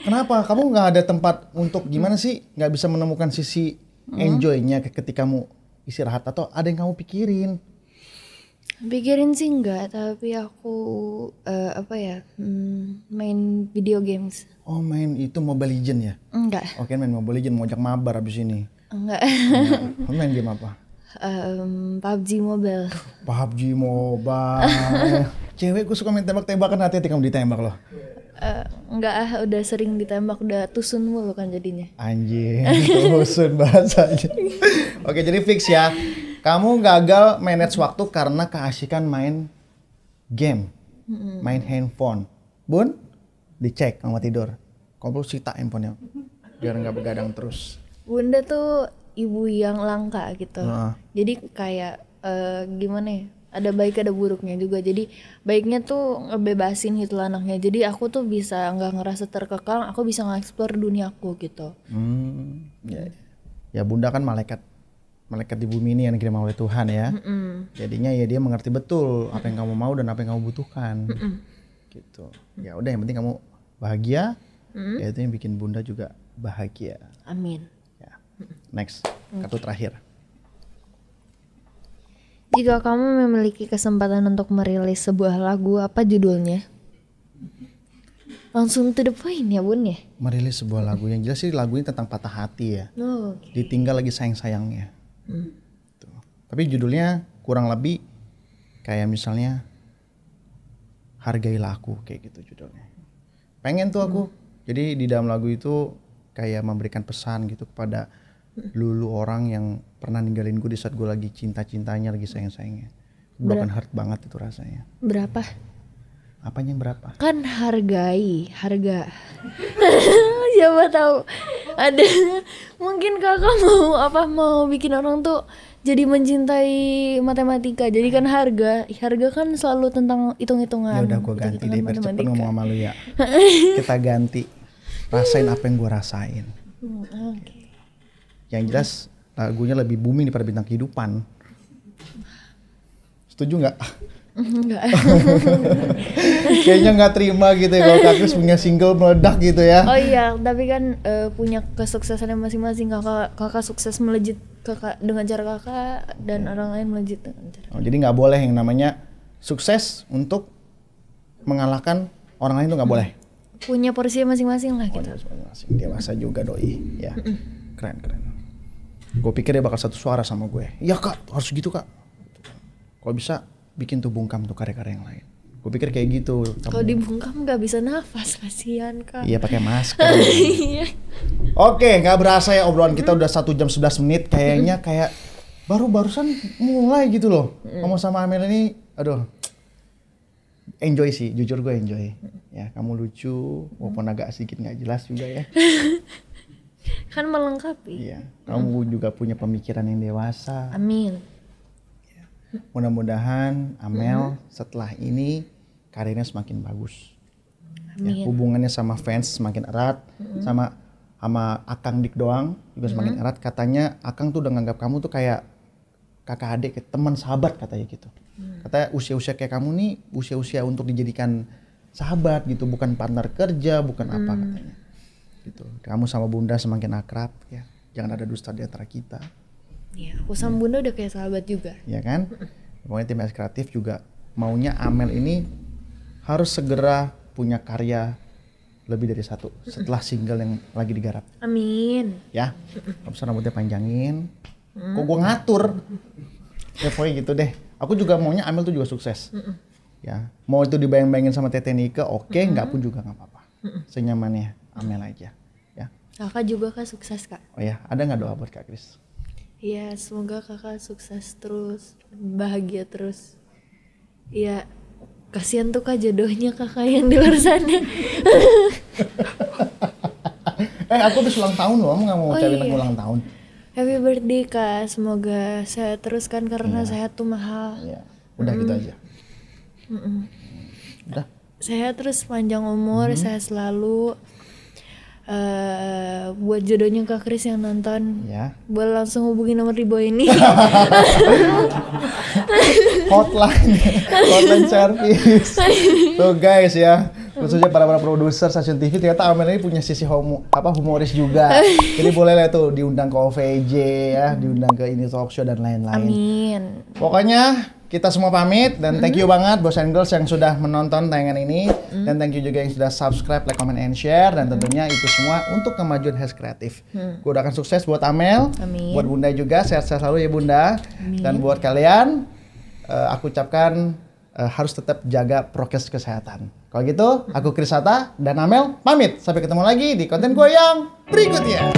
Kenapa? Kamu nggak ada tempat untuk gimana sih? Nggak bisa menemukan sisi Mm-hmm. enjoynya ketika kamu istirahat atau ada yang kamu pikirin
pikirin sih enggak tapi aku uh, apa ya hmm, main video games
oh main itu Mobile Legend ya enggak oke main Mobile Legend mau ajak mabar abis ini
enggak nah,
main game apa
um, PUBG Mobile
PUBG Mobile cewek gue suka main tembak-tembakan hati-hati kamu ditembak loh
Uh, eh, enggak ah udah sering ditembak udah tusun mulu kan jadinya
anjing tusun bahasanya oke jadi fix ya kamu gagal manage waktu karena keasikan main game hmm main handphone bun dicek sama tidur kamu sita handphonenya biar nggak begadang terus
bunda tuh ibu yang langka gitu nah. jadi kayak uh, gimana ya ada baik ada buruknya juga jadi baiknya tuh ngebebasin gitu anaknya jadi aku tuh bisa nggak ngerasa terkekang aku bisa ngeksplor dunia duniaku gitu
hmm, ya, ya bunda kan malaikat malaikat di bumi ini yang dikirim oleh Tuhan ya mm -mm. jadinya ya dia mengerti betul apa yang kamu mau dan apa yang kamu butuhkan mm -mm. gitu ya udah yang penting kamu bahagia mm -mm. ya itu yang bikin bunda juga bahagia
amin ya
next kartu terakhir
jika kamu memiliki kesempatan untuk merilis sebuah lagu, apa judulnya? Langsung to the point ya bun ya?
Merilis sebuah lagu yang jelas sih lagunya tentang patah hati ya. Oh, okay. Ditinggal lagi sayang-sayangnya. Hmm. Gitu. Tapi judulnya kurang lebih kayak misalnya hargailah aku kayak gitu judulnya pengen tuh aku hmm. jadi di dalam lagu itu kayak memberikan pesan gitu kepada hmm. lulu orang yang pernah ninggalin gue di saat gue lagi cinta-cintanya lagi sayang-sayangnya broken heart banget itu rasanya berapa Apanya yang berapa?
Kan hargai, harga. Siapa tahu ada mungkin kakak mau apa mau bikin orang tuh jadi mencintai matematika. Jadi kan harga, harga kan selalu tentang hitung-hitungan. Ya udah gua
ganti deh biar cepet ngomong sama lu ya. Kita ganti. Rasain apa yang gua rasain.
Hmm, okay.
Yang jelas lagunya lebih booming daripada bintang kehidupan. Setuju nggak?
Enggak.
Kayaknya nggak terima gitu ya kalau kakus punya single meledak gitu ya. Oh iya,
tapi kan uh, punya yang masing-masing. Kakak kakak sukses melejit kakak dengan cara kakak dan orang lain melejit dengan cara.
Oh, jadi nggak boleh yang namanya sukses untuk mengalahkan orang lain itu nggak boleh.
Punya porsi masing-masing lah gitu. Punya masing-masing.
Dewasa juga doi, ya. Keren keren. Gue pikir dia bakal satu suara sama gue. Ya kak, harus gitu kak. Kalau bisa bikin tuh bungkam tuh karya-karya yang lain. Gue pikir kayak gitu. Kalau
dibungkam nggak bisa nafas, kasihan kak. Iya pakai masker. Iya.
Oke, nggak berasa ya obrolan kita udah satu jam 11 menit. Kayaknya kayak baru barusan mulai gitu loh. kamu mm. sama Amel ini, aduh. Enjoy sih, jujur gue enjoy. Ya, kamu lucu, walaupun agak sedikit nggak jelas juga ya.
kan melengkapi iya
kamu hmm. juga punya pemikiran yang dewasa amin iya. mudah-mudahan Amel hmm. setelah ini karirnya semakin bagus ya, amin. Ya, hubungannya sama fans semakin erat hmm. sama sama Akang Dik doang juga hmm. semakin hmm. erat katanya Akang tuh udah nganggap kamu tuh kayak kakak adik teman sahabat katanya gitu hmm. katanya usia-usia kayak kamu nih usia-usia untuk dijadikan sahabat gitu bukan partner kerja bukan hmm. apa katanya gitu kamu sama bunda semakin akrab ya jangan ada dusta di antara kita
ya aku sama bunda udah kayak sahabat juga
ya kan pokoknya tim S kreatif juga maunya Amel ini harus segera punya karya lebih dari satu setelah single yang lagi digarap
amin
ya kamu rambutnya panjangin
hmm. kok gue ngatur
ya pokoknya gitu deh aku juga maunya Amel tuh juga sukses hmm, hmm. ya mau itu dibayang-bayangin sama Tete Nika oke okay, hmm, nggak pun juga nggak apa-apa senyamannya amin aja ya
kakak juga kak sukses kak
oh ya ada nggak doa buat kak Kris
Iya, semoga kakak sukses terus, bahagia terus. Iya, kasihan tuh kak jodohnya kakak yang di luar sana. eh, aku tuh
ulang tahun loh, kamu nggak mau oh, cari iya. ulang tahun.
Happy birthday kak, semoga saya teruskan karena ya. sehat tuh mahal. Iya, udah mm. gitu aja. Mm -mm. Udah. Saya terus panjang umur, mm. Mm-hmm. saya selalu Uh, buat jodohnya Kak Kris yang nonton, ya. boleh langsung hubungi nomor di bawah ini.
hotline, hotline service. Tuh guys ya, khususnya para para produser stasiun TV ternyata Amel ini punya sisi homo, apa humoris juga. Jadi boleh lah tuh diundang ke OVJ ya, diundang ke ini talk show dan lain-lain. Amin. Pokoknya kita semua pamit dan thank you mm-hmm. banget Bos and Girls yang sudah menonton tayangan ini mm dan thank you juga yang sudah subscribe, like, comment, and share dan mm-hmm. tentunya mm itu semua untuk kemajuan Hes Kreatif. Mm. Gue doakan sukses buat Amel, Amin. buat Bunda juga sehat-sehat selalu ya Bunda Amin. dan buat kalian uh, aku ucapkan uh, harus tetap jaga prokes kesehatan. Kalau gitu aku Krisata dan Amel pamit sampai ketemu lagi di konten gue yang berikutnya.